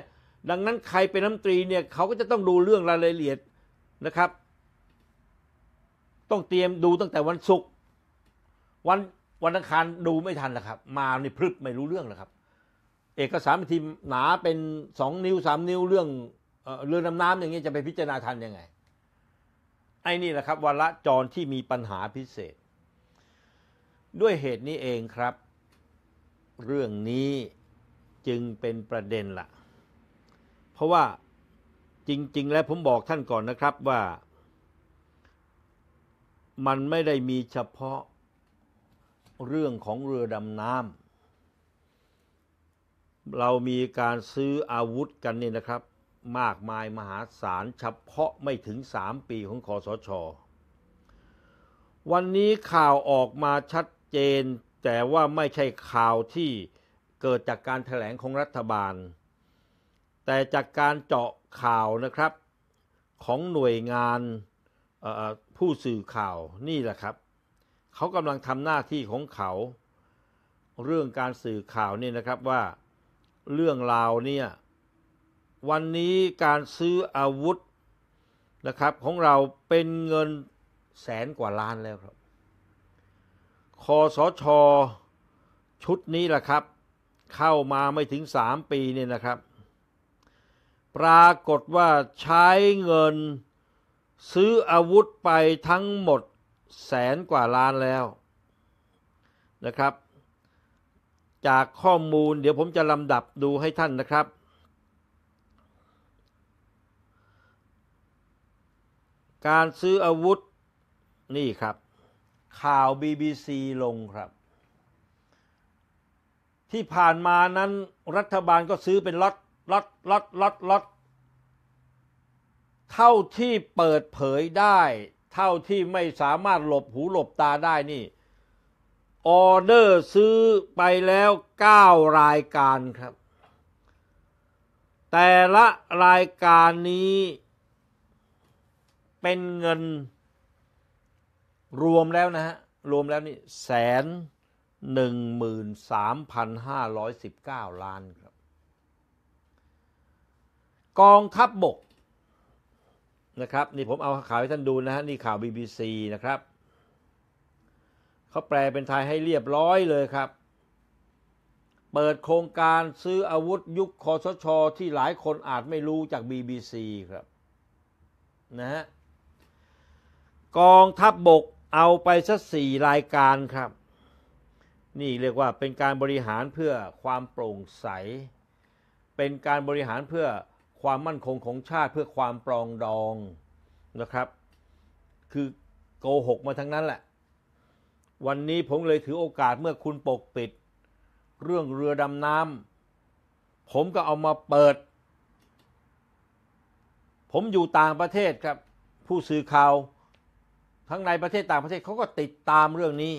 ดังนั้นใครเป็นน้ำตรีเนี่ยเขาก็จะต้องดูเรื่องรายละเอียดนะครับ ต้องเตรียมดูตั้งแต่วันศุกร์วันวันอังคารดูไม่ทันแล้วครับ มาในพรึบไม่รู้เรื่องแล้วครับ เอกสารทีมหนาเป็นสองนิ้วสามนิ้วเรื่องเรือดำน้ำอย่างเงี้ยจะไปพิจารณาทันยังไงไอ้นี่แหละครับวนละจรที่มีปัญหาพิเศษ ด้วยเหตุนี้เองครับ เรื่องนี้จึงเป็นประเด็นละเพราะว่าจริงๆแล้วผมบอกท่านก่อนนะครับว่า มันไม่ได้มีเฉพาะเรื่องของเรือดำน้ำ เรามีการซื้ออาวุธกันนี่นะครับ มากมายมหาศาล เฉพาะไม่ถึงสามปีของคอสช วันนี้ข่าวออกมาชัดเจน แต่ว่าไม่ใช่ข่าวที่เกิดจากการถแถลงของรัฐบาล แต่จากการเจาะข่าวนะครับของหน่วยงานผู้สื่อข่าวนี่แหละครับเขากำลังทำหน้าที่ของเขา เรื่องการสื่อข่าวเนี่ยนะครับว่าเรื่องราวเนี่ยวันนี้การซื้ออาวุธนะครับ ของเราเป็นเงินแสนกว่าล้านแล้วครับคอสชอชุดนี้แหละครับ เข้ามาไม่ถึงสามปีเนี่ยนะครับ ปรากฏว่าใช้เงินซื้ออาวุธไปทั้งหมดแสนกว่าล้านแล้วนะครับ จากข้อมูลเดี๋ยวผมจะลำดับดูให้ท่านนะครับ การซื้ออาวุธนี่ครับ ข่าว BBC ลงครับ ที่ผ่านมานั้นรัฐบาลก็ซื้อเป็นล็อตล็อตล็อตล็อตล็อตเท่าที่เปิดเผยได้เท่าที่ไม่สามารถหลบหูหลบตาได้นี่ ออเดอร์ซื้อไปแล้ว 9 รายการครับ แต่ละรายการนี้เป็นเงินรวมแล้วนะฮะรวมแล้วนี่แสนหนึ่งหมื่นสามพันห้าร้อยสิบเก้าล้านครับ กองทัพบบกนะครับนี่ผมเอาข่าวให้ท่านดูนะฮะนี่ข่าว BBC นะครับเขาแปลเป็นไทยให้เรียบร้อยเลยครับ เปิดโครงการซื้ออาวุธยุคคอสชอที่หลายคนอาจไม่รู้จาก BBC ครับนะฮะกองทัพบบกเอาไปสักสี่รายการครับ นี่เรียกว่าเป็นการบริหารเพื่อความโปร่งใส เป็นการบริหารเพื่อความมั่นคงของชาติเพื่อความปรองดองนะครับ คือโกหกมาทั้งนั้นแหละวันนี้ผมเลยถือโอกาสเมื่อคุณปกปิด เรื่องเรือดำน้ำผมก็เอามาเปิด ผมอยู่ต่างประเทศครับ ผู้สื่อข่าวทั้งในประเทศต่างประเทศเขาก็ติดตามเรื่องนี้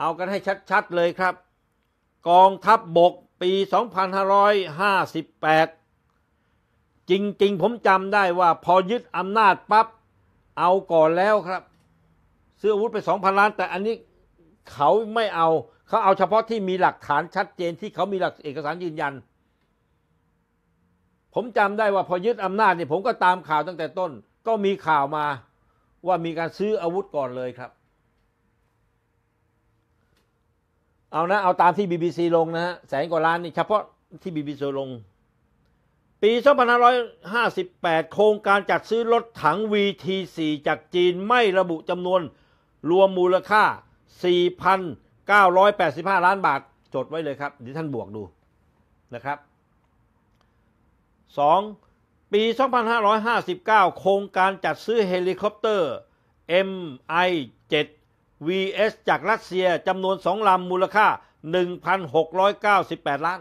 เอากันให้ชัด ๆ เลยครับ กองทัพบบกปี 2558 จริงๆ ผมจำได้ว่า พอยึดอำนาจปับ๊บ เอาก่อนแล้วครับ ซื้ออาวุธไป 2,000 ล้าน แต่อันนี้เขาไม่เอาเขาเอาเฉพาะที่มีหลักฐานชัดเจนที่เขามีหลักเอกสารยืนยัน ผมจำได้ว่าพอยึดอำนาจเนี่ยผมก็ตามข่าวตั้งแต่ต้นก็มีข่าวมา ว่ามีการซื้ออาวุธก่อนเลยครับเอานะ เอาตามที่ BBC ลงนะฮะ แสนกว่าล้านนี่เฉพาะที่ BBC ลง ปี 2558 โครงการจัดซื้อรถถัง VT4 จากจีนไม่ระบุจำนวนรวมมูลค่า 4,985 ล้านบาทจดไว้เลยครับเดี๋ยวท่านบวกดูนะครับ 2. ปี 2559 โครงการจัดซื้อเฮลิคอปเตอร์ MI7 VS จากรัสเซียจำนวนสองลำมูลค่า 1,698 ล้าน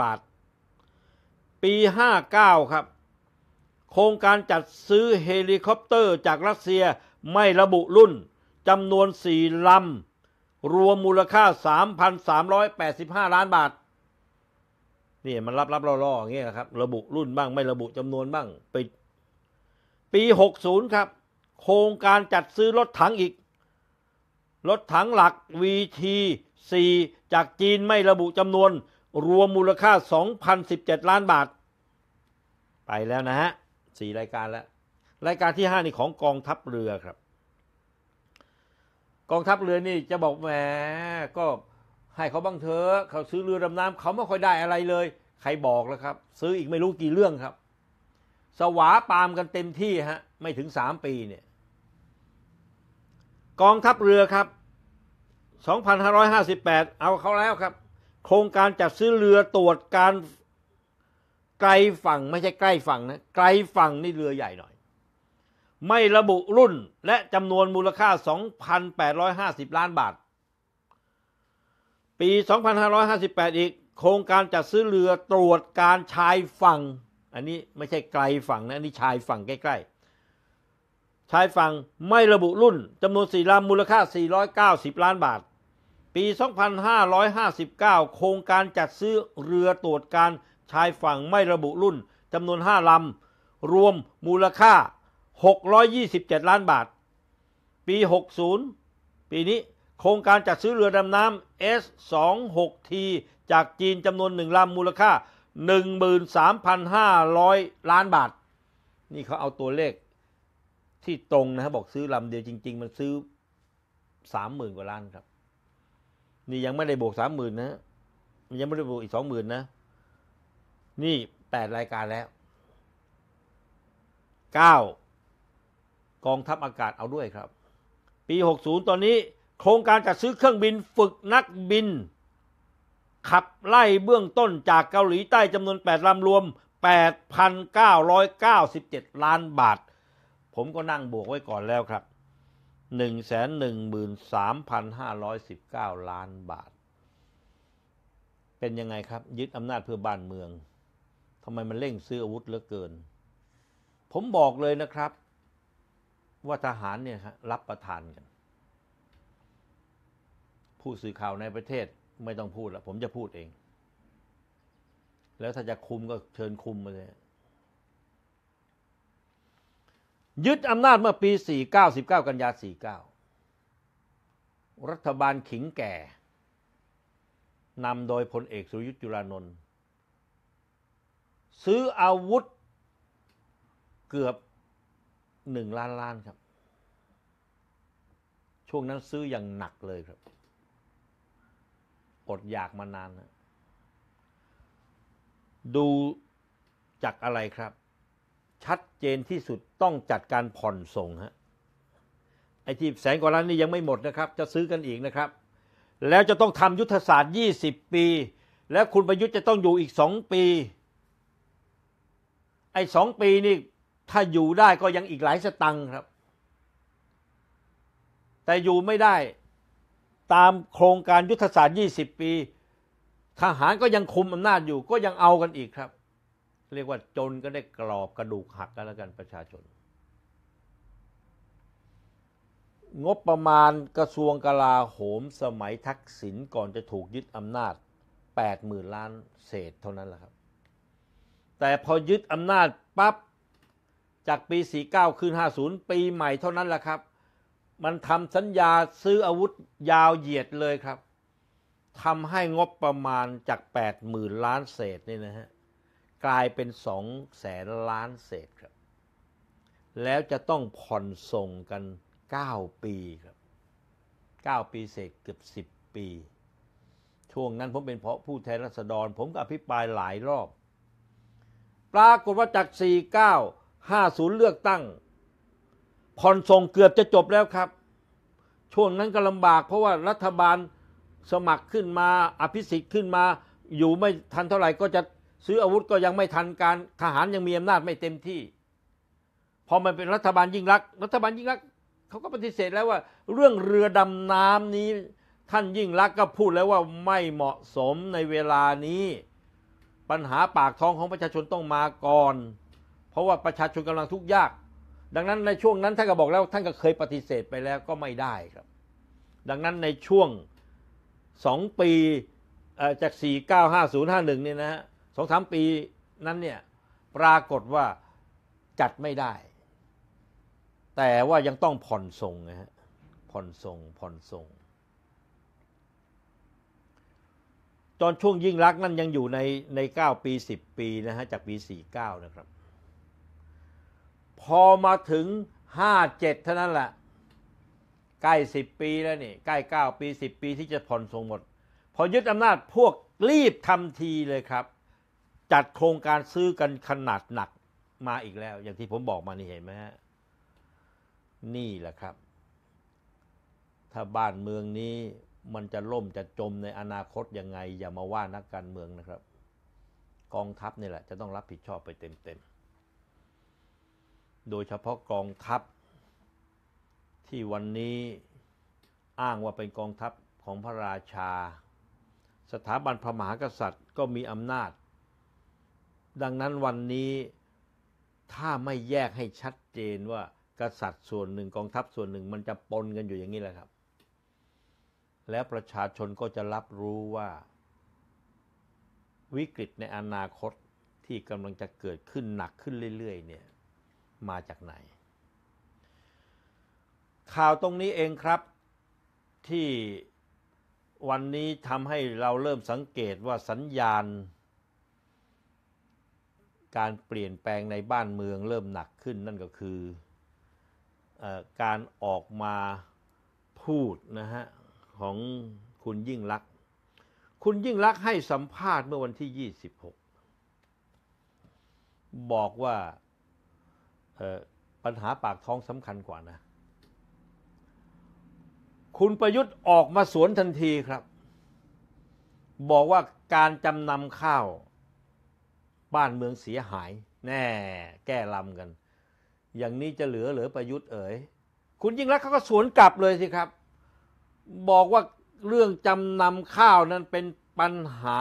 บาท ปี 59ครับ โครงการจัดซื้อเฮลิคอปเตอร์จากรัสเซียไม่ระบุรุ่นจำนวนสี่ลำรวมมูลค่า 3,385 ล้านบาทนี่มันรับรับล่อๆอย่างเงี้ยครับระบุรุ่นบ้างไม่ระบุจำนวนบ้างปิดปี 60ครับโครงการจัดซื้อรถถังอีกรถถังหลัก VT4 จากจีนไม่ระบุจำนวน รวมมูลค่า 2,017 ล้านบาท ไปแล้วนะฮะสี่รายการแล้ว รายการที่ 5 นี่ของกองทัพเรือครับ กองทัพเรือนี่จะบอกแหมก็ให้เขาบ้างเถอะเขาซื้อเรือดำน้ำเขาไม่ค่อยได้อะไรเลย ใครบอกแล้วครับ ซื้ออีกไม่รู้กี่เรื่องครับ สวาปามกันเต็มที่ฮะ ไม่ถึงสามปีเนี่ยกองทัพเรือครับ 2,558 เอาเขาแล้วครับ โครงการจัดซื้อเรือตรวจการไกลฝั่งไม่ใช่ใกล้ฝั่งนะ ไกลฝั่งนี่เรือใหญ่หน่อย ไม่ระบุรุ่นและจำนวนมูลค่า 2,850 ล้านบาท ปี 2,558 อีก โครงการจัดซื้อเรือตรวจการชายฝั่ง อันนี้ไม่ใช่ไกลฝั่งนะอันนี้ชายฝั่งใกล้ ๆชายฝั่งไม่ระบุรุ่นจำนวน 4ลำมูลค่า 490 ล้านบาท ปี 2559 โครงการจัดซื้อเรือตรวจการชายฝั่งไม่ระบุรุ่นจำนวน 5ลำรวมมูลค่า 627 ล้านบาท ปี 60 ปีนี้โครงการจัดซื้อเรือดำน้ำ S26T จากจีนจำนวนหนึ่งลำมูลค่า13,500 ล้านบาท นี่เขาเอาตัวเลขที่ตรงนะครับบอกซื้อลำเดียวจริงๆ มันซื้อสามหมื่นกว่าล้านครับ นี่ยังไม่ได้บวกสามหมื่นนะ ยังไม่ได้บวกอีกสองหมื่นนะ นี่แปดรายการแล้วเก้ากองทัพอากาศเอาด้วยครับ ปีหกศูนย์ตอนนี้ โครงการจัดซื้อเครื่องบินฝึกนักบิน ขับไล่เบื้องต้นจากเกาหลีใต้จำนวนแปดลำรวมแปดพันเก้าร้อยเก้าสิบเจ็ดล้านบาทผมก็นั่งบวกไว้ก่อนแล้วครับ 1 1 3 5 1 9 ล้านบาท เป็นยังไงครับ ยึดอำนาจเพื่อบ้านเมือง ทำไมมันเร่งซื้ออาวุธเหลือเกิน ผมบอกเลยนะครับว่าทหารเนี่ยรับประทานกัน ผู้สื่อข่าวในประเทศไม่ต้องพูดละผมจะพูดเอง แล้วถ้าจะคุมก็เชิญคุมมาเลยยึดอำนาจเมื่อปี 49 19กันยา 49 รัฐบาลขิงแก่นำโดยพลเอกสุยุทธ์จุลานนท์ซื้ออาวุธ เกือบหนึ่งล้านล้านครับ ช่วงนั้นซื้ออย่างหนักเลยครับอดอยากมานานนะดูจากอะไรครับชัดเจนที่สุดต้องจัดการผ่อนส่งฮะไอที่แสนกว่าล้านนี่ยังไม่หมดนะครับ จะซื้อกันอีกนะครับ แล้วจะต้องทำยุทธศาสตร์ 20 ปี แล้วคุณประยุทธ์จะต้องอยู่อีกสองปี ไอ้สองปีนี่ถ้าอยู่ได้ก็ยังอีกหลายสตังค์ครับ แต่อยู่ไม่ได้ ตามโครงการยุทธศาสตร์ 20 ปีทหารก็ยังคุมอำนาจอยู่ก็ยังเอากันอีกครับเรียกว่าจนก็ได้กรอบกระดูกหักกันแล้วกันประชาชน งบประมาณกระทรวงกลาโหมสมัยทักษิณก่อนจะถูกยึดอำนาจ 80,000 ล้านเศษเท่านั้นแหละครับ แต่พอยึดอำนาจปับ๊บจากปี 49ขึ้น50 ปีใหม่เท่านั้นแหละครับ มันทำสัญญาซื้ออาวุธยาวเหยียดเลยครับทำให้งบประมาณจาก 80,000 ล้านเศษนี่นะฮะกลายเป็นสองแสนล้านเศษครับ แล้วจะต้องผ่อนส่งกัน 9 ปีครับ 9 ปีเศษเกือบ10 ปี ช่วงนั้นผมเป็นเพาะผู้แทนรัษฎร ผมก็อภิปรายหลายรอบ ปรากฏว่าจาก 49 50 เลือกตั้ง ผ่อนส่งเกือบจะจบแล้วครับ ช่วงนั้นก็ลำบากเพราะว่ารัฐบาลสมัครขึ้นมาอภิสิทธิ์ขึ้นมาอยู่ไม่ทันเท่าไหร่ก็จะซื้ออาวุธก็ยังไม่ทันการทหารยังมีอำนาจไม่เต็มที่พอมันเป็นรัฐบาลยิ่งรักรัฐบาลยิ่งรักเขาก็ปฏิเสธแล้วว่าเรื่องเรือดำน้ำนี้ท่านยิ่งรักก็พูดแล้วว่าไม่เหมาะสมในเวลานี้ปัญหาปากท้องของประชาชนต้องมาก่อน เพราะว่าประชาชนกำลังทุกข์ยาก ดังนั้นในช่วงนั้นท่านก็บอกแล้ว ท่านก็เคยปฏิเสธไปแล้วก็ไม่ได้ครับ ดังนั้นในช่วงสองปีจาก495051เนี่ยนะฮะสองสามปีนั้นเนี่ย ปรากฏว่าจัดไม่ได้ แต่ว่ายังต้องผ่อนส่งนะฮะผ่อนส่งผ่อนส่งตอนช่วงยิ่งรักนั่นยังอยู่ในในเก้าปีสิบปีนะฮะจากปีสี่เก้านะครับ พอมาถึงห้าเจ็ดเท่านั้นแหละใกล้สิบปีแล้วนี่ใกล้เก้าปีสิบปีที่จะผ่อนส่งหมด พอยึดอำนาจพวกรีบทำทีเลยครับจัดโครงการซื้อกันขนาดหนักมาอีกแล้ว อย่างที่ผมบอกมานี่เห็นไหมฮะนี่แหละครับ ถ้าบ้านเมืองนี้ มันจะล่มจะจมในอนาคตยังไงอย่ามาว่านักการเมืองนะครับ กองทัพนี่แหละ จะต้องรับผิดชอบไปเต็มๆโดยเฉพาะกองทัพที่วันนี้อ้างว่าเป็นกองทัพของพระราชา สถาบันพระมหากษัตริย์ก็มีอำนาจดังนั้นวันนี้ถ้าไม่แยกให้ชัดเจนว่า กษัตริย์ส่วนหนึ่งกองทัพส่วนหนึ่ง มันจะปนกันอยู่อย่างนี้แหละครับ แล้วประชาชนก็จะรับรู้ว่า วิกฤตในอนาคตที่กำลังจะเกิดขึ้นหนักขึ้นเรื่อยๆเนี่ยมาจากไหน ข่าวตรงนี้เองครับ ที่วันนี้ทำให้เราเริ่มสังเกตว่าสัญญาณการเปลี่ยนแปลงในบ้านเมืองเริ่มหนักขึ้น นั่นก็คืออการออกมาพูดนะฮะของคุณยิ่งลักษณ์คุณยิ่งลักษณ์ให้สัมภาษณ์เมื่อวันที่ 26 บอกว่าปัญหาปากท้องสำคัญกว่านะ คุณประยุทธ์ออกมาสวนทันทีครับ บอกว่าการจำนำข้าวบ้านเมืองเสียหายแน่แก้ลำกัน อย่างนี้จะเหลือเหลือประยุทธ์เอ๋ยคุณยิ่งรักเขาก็สวนกลับเลยสิครับ บอกว่าเรื่องจำนำข้าวนั้นเป็นปัญหา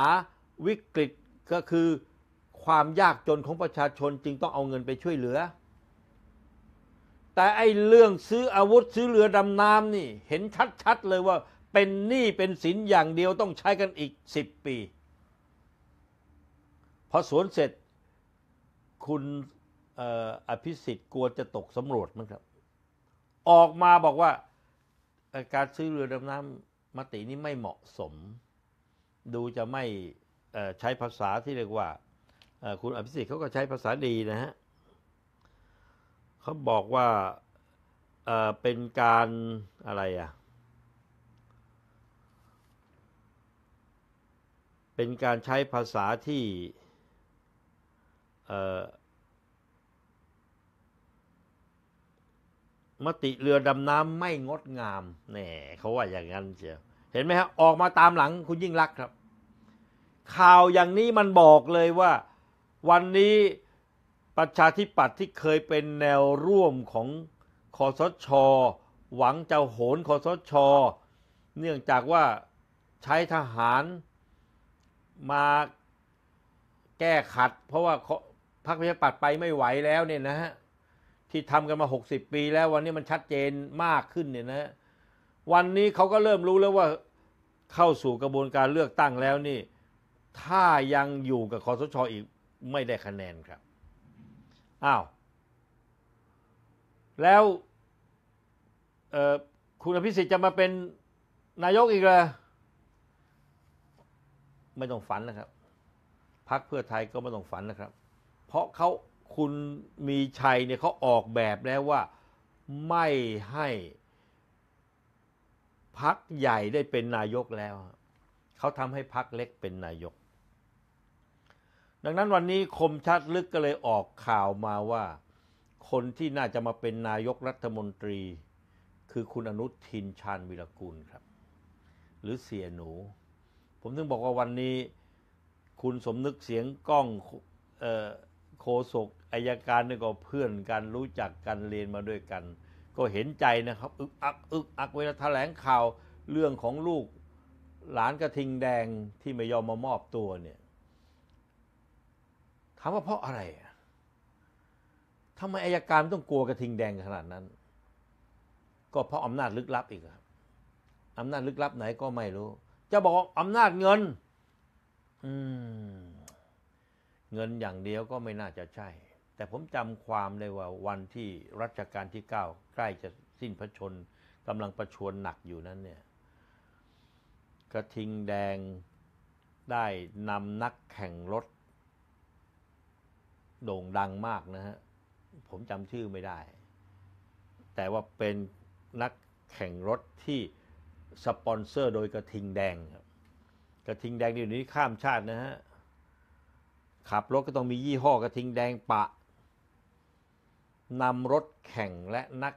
วิกฤตก็คือความยากจนของประชาชนจึงต้องเอาเงินไปช่วยเหลือ แต่ไอ้เรื่องซื้ออาวุธซื้อเรือดำน้ำนี่ เห็นชัดๆเลยว่าเป็นหนี้เป็นสินอย่างเดียวต้องใช้กันอีกสิบปีพอสวนเสร็จ คุณอภิสิทธิ์กลัวจะตกสำรวจมั้งครับ ออกมาบอกว่า การซื้อเรือดำน้ำมตินี้ไม่เหมาะสม ดูจะไม่ใช้ภาษาที่เรียกว่าคุณอภิสิทธิ์เขาก็ใช้ภาษาดีนะฮะเขาบอกว่า เป็นการอะไรอ่ะเป็นการใช้ภาษาที่มติเรือดำน้ำไม่งดงามแหน่เขาว่าอย่างนั้นเชียวเห็นไหมฮะ ออกมาตามหลังคุณยิ่งรักครับ ข่าวอย่างนี้มันบอกเลยว่า วันนี้ประชาธิปัตย์ที่เคยเป็นแนวร่วมของคอสช หวังจะโหนคอสช เนื่องจากว่าใช้ทหารมาแก้ขัดเพราะว่าพรรคประชาธิปัตย์ไปไม่ไหวแล้ว เนี่ยนะฮะที่ทำกันมา 60 ปีแล้ววันนี้มันชัดเจนมากขึ้นเนี่ยนะ วันนี้เขาก็เริ่มรู้แล้วว่า เข้าสู่กระบวนการเลือกตั้งแล้วนี่ ถ้ายังอยู่กับคอสชอีกไม่ได้คะแนนครับอ้าวแล้วคุณอภิสิทธิ์จะมาเป็นนายกอีกเหรอไม่ต้องฝันนะครับ พักเพื่อไทยก็ไม่ต้องฝันนะครับเพราะเขาคุณมีชัยเนี่ยเขาออกแบบแล้วว่าไม่ให้พักใหญ่ได้เป็นนายกแล้ว เขาทำให้พักเล็กเป็นนายก ดังนั้นวันนี้คมชัดลึกก็เลยออกข่าวมาว่า คนที่น่าจะมาเป็นนายกรัฐมนตรี คือคุณอนุทินชาญวิรกูลครับ หรือเสียหนู ผมถึงบอกว่าวันนี้ คุณสมนึกเสียงกล้องเโฆษกอายการนี่ก็เพื่อนกัน รู้จักกันเรียนมาด้วยกัน ก็เห็นใจนะครับอึกอักอึกอักเวลาแถลงข่าว เรื่องของลูกหลานกระทิงแดงที่ไม่ยอมมามอบตัว เนี่ยถามว่าเพราะอะไรทำไมอายการต้องกลัวกระทิงแดงขนาดนั้น ก็เพราะอำนาจลึกลับอีกครับอำนาจลึกลับไหนก็ไม่รู้ จะบอกอำนาจเงิน อืมเงินอย่างเดียวก็ไม่น่าจะใช่ แต่ผมจำความเลยว่าวันที่รัชกาลที่9ใกล้จะสิ้นพระชนกำลังประชวนหนักอยู่นั้นเนี่ยกระทิงแดงได้นำนักแข่งรถ โด่งดังมากนะฮะผมจำชื่อไม่ได้ แต่ว่าเป็นนักแข่งรถที่สปอนเซอร์โดยกระทิงแดงครับกระทิงแดงเดี๋ยวนี้ข้ามชาตินะฮะขับรถก็ต้องมียี่ห้อกระทิงแดงปะนำรถแข่งและนัก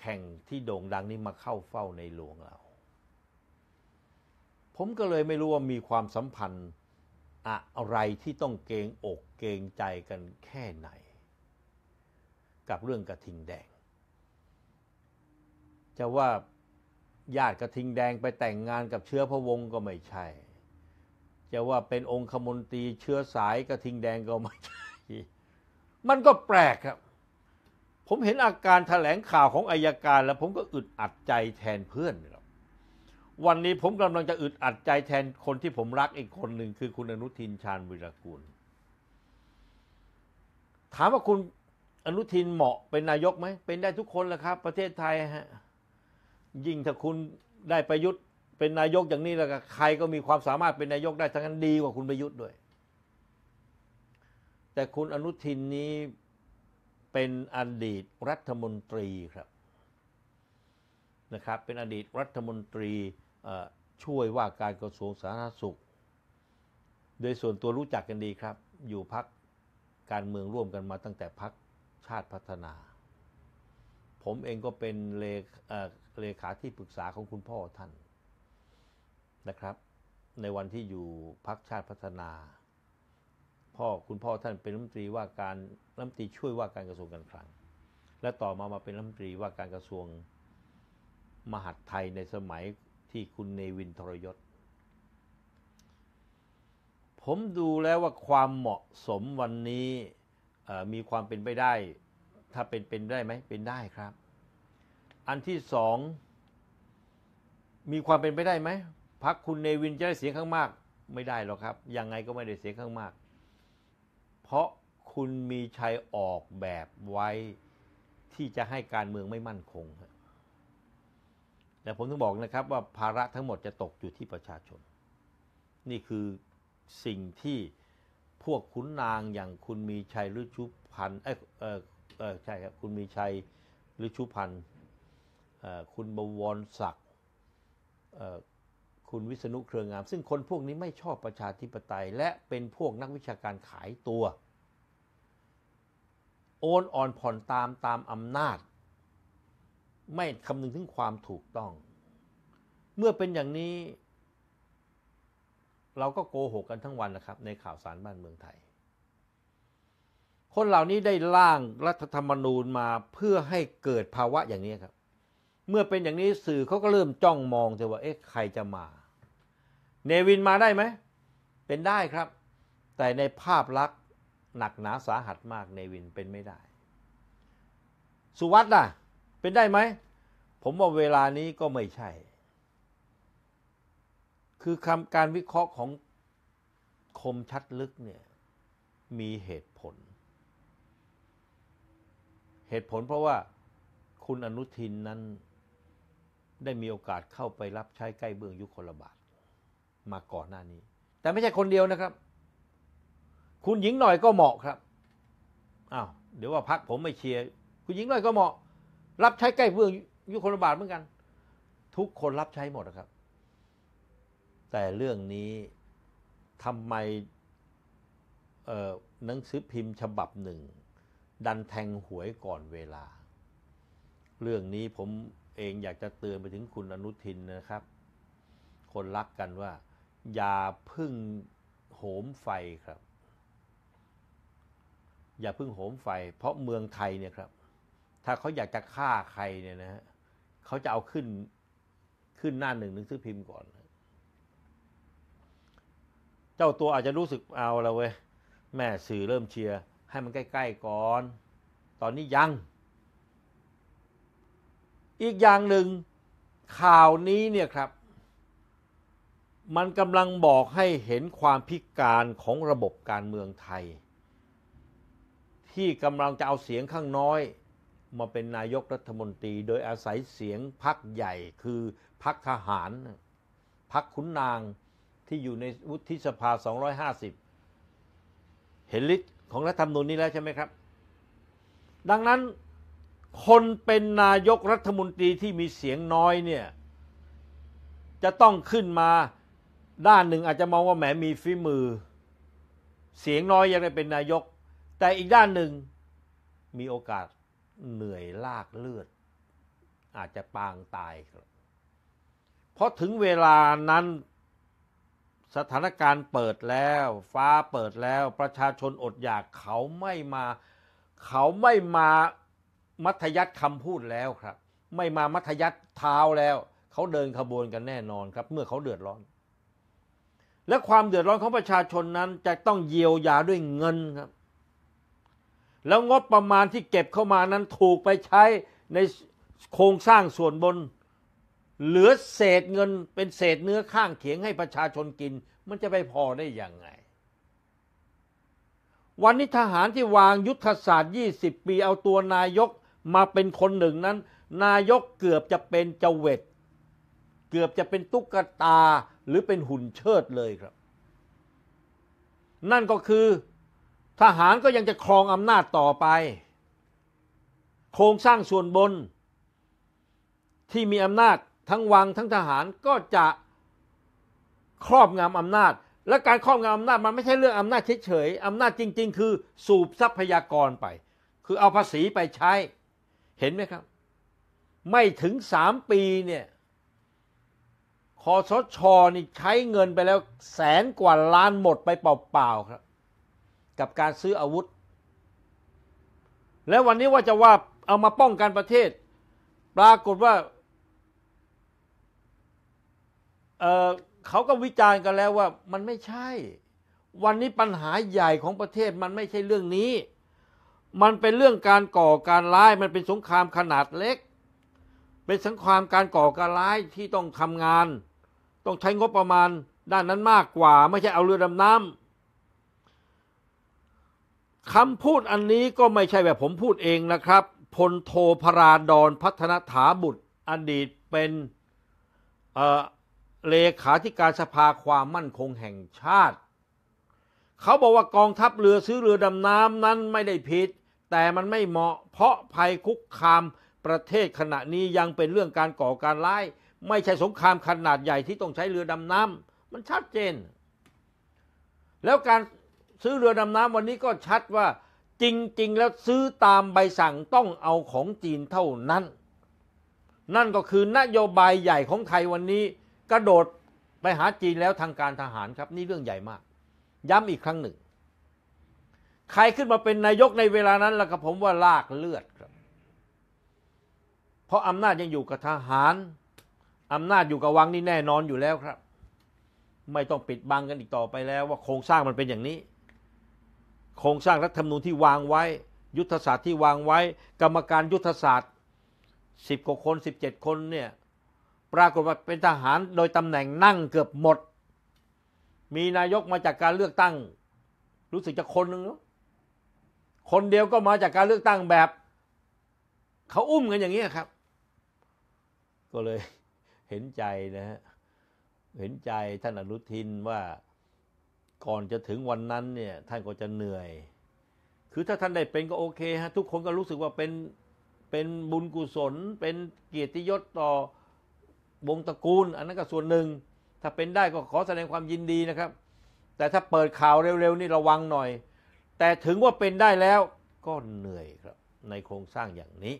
แข่งที่โด่งดังนี้มาเข้าเฝ้าในหลวงเรา ผมก็เลยไม่รู้ว่ามีความสัมพันธ์อะไรที่ต้องเกงอกเกงใจกันแค่ไหน กับเรื่องกระทิงแดง จะว่าญาติกระทิงแดงไปแต่งงานกับเชื้อพระวงก็ไม่ใช่จะว่าเป็นองคมนตรีเชื้อสายกระทิงแดงก็ไม่ใช่มันก็แปลกครับ ผมเห็นอาการถแถลงข่าวของอายการ แล้วผมก็อึดอัดใจแทนเพื่อนครับวันนี้ผมกำลังจะอึดอัดใจแทนคนที่ผมรักอีกคนหนึ่ง คือคุณอนุทินชาญวิรากูล ถามว่าคุณอนุทินเหมาะเป็นนายกไหม เป็นได้ทุกคนแหละครับ ประเทศไทยฮะ ยิ่งถ้าคุณได้ประยุทธ์เป็นนายกอย่างนี้แล้วก็ใครก็มีความสามารถเป็นนายกได้ทั้งนั้นดีกว่าคุณประยุทธ์ด้วย แต่คุณอนุทินนี้เป็นอดีตรัฐมนตรีครับนะครับ เป็นอดีตรัฐมนตรีช่วยว่าการกระทรวงสาธารณสุข โดยส่วนตัวรู้จักกันดีครับ อยู่พักการเมืองร่วมกันมาตั้งแต่พักชาติพัฒนา ผมเองก็เป็นเลขาที่ปรึกษาของคุณพ่อท่านนะครับ ในวันที่อยู่พักชาติพัฒนา พ่อ คุณพ่อท่านเป็นรัฐมนตรีว่าการรัฐมนตรีช่วยว่าการกระทรวงการคลัง และต่อมา มาเป็นรัฐมนตรีว่าการกระทรวงมหาดไทยในสมัยที่คุณเนวินทรยศ ผมดูแล้วว่าความเหมาะสมวันนี้ มีความเป็นไปได้ ถ้าเป็นเป็นได้ไหม เป็นได้ครับ อันที่สอง มีความเป็นไปได้ไหมพักคุณเนวินจะได้เสียงข้างมากไม่ได้หรอกครับยังไงก็ไม่ได้เสียงข้างมาก เพราะคุณมีชัยออกแบบไว้ ที่จะให้การเมืองไม่มั่นคงแต่ผมต้องบอกนะครับว่าภาระทั้งหมดจะตกอยู่ที่ประชาชน นี่คือสิ่งที่พวกขุนนางอย่างคุณมีชัยฤชุพันธ์เออเออเออใช่ครับคุณมีชัยฤชุพันธ์คุณบวรศักดิ์คุณวิษณุเครืองามซึ่งคนพวกนี้ไม่ชอบประชาธิปไตย และเป็นพวกนักวิชาการขายตัว โอนอ่อนผ่อนตามตามอำนาจ ไม่คำนึงถึงความถูกต้อง เมื่อเป็นอย่างนี้ เราก็โกหกกันทั้งวันนะครับในข่าวสารบ้านเมืองไทย คนเหล่านี้ได้ร่างรัฐธรรมนูญมาเพื่อให้เกิดภาวะอย่างนี้ครับ เมื่อเป็นอย่างนี้สื่อเขาก็เริ่มจ้องมองแต่ว่าเอ๊ะใครจะมาเนวินมาได้ไหม เป็นได้ครับ แต่ในภาพลักษณ์หนักหนาสาหัสมากเนวินเป็นไม่ได้ สุวัตล่ะ เป็นได้ไหม ผมว่าเวลานี้ก็ไม่ใช่ คือคำการวิเคราะห์ของคมชัดลึกเนี่ย มีเหตุผล เหตุผลเพราะว่าคุณอนุทินนั้น ได้มีโอกาสเข้าไปรับใช้ใกล้เบื้องยุคคลบาทมาก่อนหน้านี้ แต่ไม่ใช่คนเดียวนะครับ คุณหญิงหน่อยก็เหมาะครับ อ้าว เดี๋ยวว่าพักผมไม่เชียร์ คุณหญิงหน่อยก็เหมาะ รับใช้ใกล้เพื่อนยุคนบาทเหมือนกัน ทุกคนรับใช้หมดนะครับ แต่เรื่องนี้ ทำไมหนังสือพิมพ์ ฉบับหนึ่งดันแทงหวยก่อนเวลา เรื่องนี้ผมเองอยากจะเตือนไปถึงคุณอนุทินนะครับ คนรักกันว่าอย่าพึ่งโหมไฟครับ อย่าพึ่งโหมไฟ เพราะเมืองไทยเนี่ยครับ ถ้าเขาอยากจะฆ่าใครเนี่ยนะฮะเขาจะเอาขึ้นขึ้นหน้าหนึ่งหนังสือพิมพ์ก่อน เจ้าตัวอาจจะรู้สึกเอาแล้วเว้ยแม่สื่อเริ่มเชียร์ให้มันใกล้ๆก่อน ตอนนี้ยังอีกอย่างหนึ่งข่าวนี้เนี่ยครับมันกำลังบอกให้เห็นความพิการของระบบการเมืองไทย ที่กำลังจะเอาเสียงข้างน้อย มาเป็นนายกรัฐมนตรี โดยอาศัยเสียงพักใหญ่คือพักทหาร พักขุนนางที่อยู่ในวุฒิสภา 250 เห็นลิ์ของรัฐธรรมนูญนี้แล้วใช่ไหมครับดังนั้นคนเป็นนายกรัฐมนตรีที่มีเสียงน้อยเนี่ยจะต้องขึ้นมาด้านหนึ่งอาจจะมองว่าแหมมีฝีมือ เสียงน้อย ยังได้เป็นนายก แต่อีกด้านหนึ่งมีโอกาสเหนื่อยลากเลือด อาจจะปางตายเพราะถึงเวลานั้นสถานการณ์เปิดแล้ว ฟ้าเปิดแล้ว ประชาชนอดอยากเขาไม่มาเขาไม่มามัธยัติคำพูดแล้วครับ ไม่มามัธยัติเท้าแล้ว เขาเดินขบวนกันแน่นอนครับ เมื่อเขาเดือดร้อนและความเดือดร้อนของประชาชนนั้นจะต้องเยียวยาด้วยเงินครับ แล้วงบประมาณที่เก็บเข้ามานั้นถูกไปใช้ในโครงสร้างส่วนบน เหลือเศษเงินเป็นเศษเนื้อข้างเขียงให้ประชาชนกิน มันจะไปพอได้อย่างไง วันนี้ทหารที่วางยุทธศาสตร์ 20 ปีเอาตัวนายกมาเป็นคนหนึ่งนั้น นายกเกือบจะเป็นเจเวตเกือบจะเป็นตุ๊กตาหรือเป็นหุ่นเชิดเลยครับ นั่นก็คือ ทหารก็ยังจะครองอำนาจต่อไป โครงสร้างส่วนบนที่มีอำนาจ ทั้งวังทั้งทหารก็จะครอบงำอำนาจ และการครอบงำอำนาจ มันไม่ใช่เรื่องอำนาจเฉยๆ อำนาจจริงๆ คือสูบทรัพยากรไป คือเอาภาษีไปใช้ เห็นไหมครับ ไม่ถึงสามปีเนี่ยคอสชอนี่ใช้เงินไปแล้วแสนกว่าล้านหมดไปเปล่าๆครับ กับการซื้ออาวุธ แล้ววันนี้ว่าจะว่าเอามาป้องกันประเทศ ปรากฏว่าเเขาก็วิจารณ์กันแล้วว่า มันไม่ใช่ วันนี้ปัญหาใหญ่ของประเทศมันไม่ใช่เรื่องนี้ มันเป็นเรื่องการก่อการร้าย มันเป็นสงครามขนาดเล็ก เป็นสงครามการก่อการร้ายที่ต้องทำงานต้องใช้งบประมาณด้านนั้นมากกว่า ไม่ใช่เอาเรือดำน้ำคำพูดอันนี้ก็ไม่ใช่แบบผมพูดเองนะครับ พลโทพราดอนพัฒนถาบุตรอดีตเป็นเเลขาธิการสภาความมั่นคงแห่งชาติ เขาบอกว่ากองทัพเรือซื้อเรือดำน้ำนั้นไม่ได้ผิด แต่มันไม่เหมาะเพราะภัยคุกคามประเทศขณะนี้ยังเป็นเรื่องการก่อการร้ายไม่ใช่สงครามขนาดใหญ่ที่ต้องใช้เรือดำน้ำมันชัดเจน แล้วการซื้อเรือดำน้ำวันนี้ก็ชัดว่าจริงๆ แล้วซื้อตามใบสั่งต้องเอาของจีนเท่านั้น นั่นก็คือนโยบายใหญ่ของไทยวันนี้ กระโดดไปหาจีนแล้วทางการทหารครับ นี่เรื่องใหญ่มาก ย้ำอีกครั้งหนึ่ง ใครขึ้นมาเป็นนายกในเวลานั้นล่ะครับผมว่าลากเลือดครับเพราะอำนาจยังอยู่กับทหารอำนาจอยู่กับวังนี่แน่นอนอยู่แล้วครับ ไม่ต้องปิดบังกันอีกต่อไปแล้ว ว่าโครงสร้างมันเป็นอย่างนี้ โครงสร้างรัฐธรรมนูญที่วางไว้ ยุทธศาสตร์ที่วางไว้ กรรมการยุทธศาสตร์สิบกว่าคนสิบเจ็ดคนเนี่ย ปรากฏว่าเป็นทหาร โดยตำแหน่งนั่งเกือบหมด มีนายกมาจากการเลือกตั้ง รู้สึกจะคนหนึ่งคนเดียวก็มาจากการเลือกตั้งแบบเขาอุ้มกันอย่างนี้ครับ ก็เลยเห็นใจนะฮะ เห็นใจท่านอนุทินว่าก่อนจะถึงวันนั้นเนี่ยท่านก็จะเหนื่อย คือถ้าท่านได้เป็นก็โอเคฮะ ทุกคนก็รู้สึกว่าเป็นเป็นบุญกุศล เป็นเกียรติยศต่อวงตระกูล อันนั้นก็ส่วนหนึ่ง ถ้าเป็นได้ก็ขอแสดงความยินดีนะครับ แต่ถ้าเปิดข่าวเร็ว ๆ นี่ระวังหน่อย แต่ถึงว่าเป็นได้แล้วก็เหนื่อยครับในโครงสร้างอย่างนี้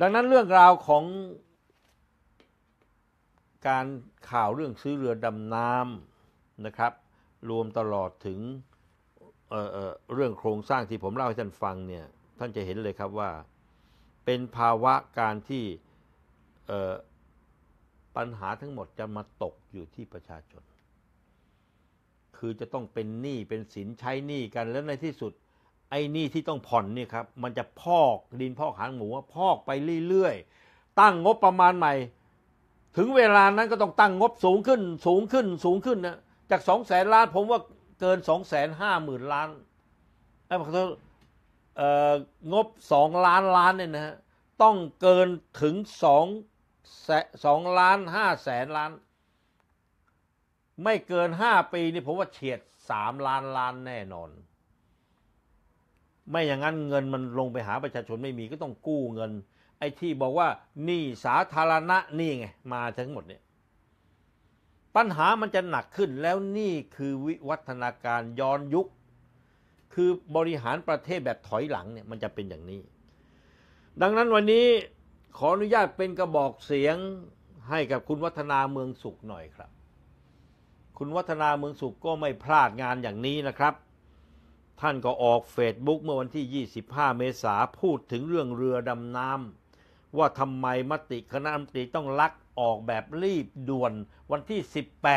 ดังนั้นเรื่องราวของการข่าวเรื่องซื้อเรือดำน้ำนะครับ รวมตลอดถึงเเเรื่องโครงสร้างที่ผมเล่าให้ท่านฟังเนี่ยท่านจะเห็นเลยครับว่า เป็นภาวะการที่ปัญหาทั้งหมดจะมาตกอยู่ที่ประชาชนคือจะต้องเป็นหนี้เป็นสินใช้หนี้กันแล้วในที่สุดไอ้หนี้ที่ต้องผ่อนนี่ครับ มันจะพอกดินพอกหางหมูพอกไปเรื่อยๆตั้งงบประมาณใหม่ถึงเวลานั้นก็ต้องตั้งงบสูงขึ้นสูงขึ้นสูงขึ้นนะจากสองแสนล้านผมว่าเกินสองแสนห้าหมื่นล้านไอ้ขอโทองบสองล้านล้านเนี่ยนะฮะต้องเกินถึงสองแสองล้านห้าแสนล้าน ไม่เกินห้าปีนี่ผมว่าเฉียดสามล้านล้านแน่นอน ไม่อย่างนั้นเงินมันลงไปหาประชาชนไม่มีก็ต้องกู้เงินไอ้ที่บอกว่านี่สาธารณะนี่ไงมาทั้งหมดเนี่ยปัญหามันจะหนักขึ้นแล้วนี่คือวิวัฒนาการย้อนยุค คือบริหารประเทศแบบถอยหลังเนี่ยมันจะเป็นอย่างนี้ ดังนั้นวันนี้ขออนุญาตเป็นกระบอกเสียงให้กับคุณวัฒนาเมืองสุขหน่อยครับ คุณวัฒนาเมืองสุขก็ไม่พลาดงานอย่างนี้นะครับ ท่านก็ออกเฟซบุ๊กเมื่อวันที่ 25 เมษาพูดถึงเรื่องเรือดำน้ำว่าทำไมมติคณะรัฐมนตรีต้อง ลักออกแบบรีบ ด่วน วันที่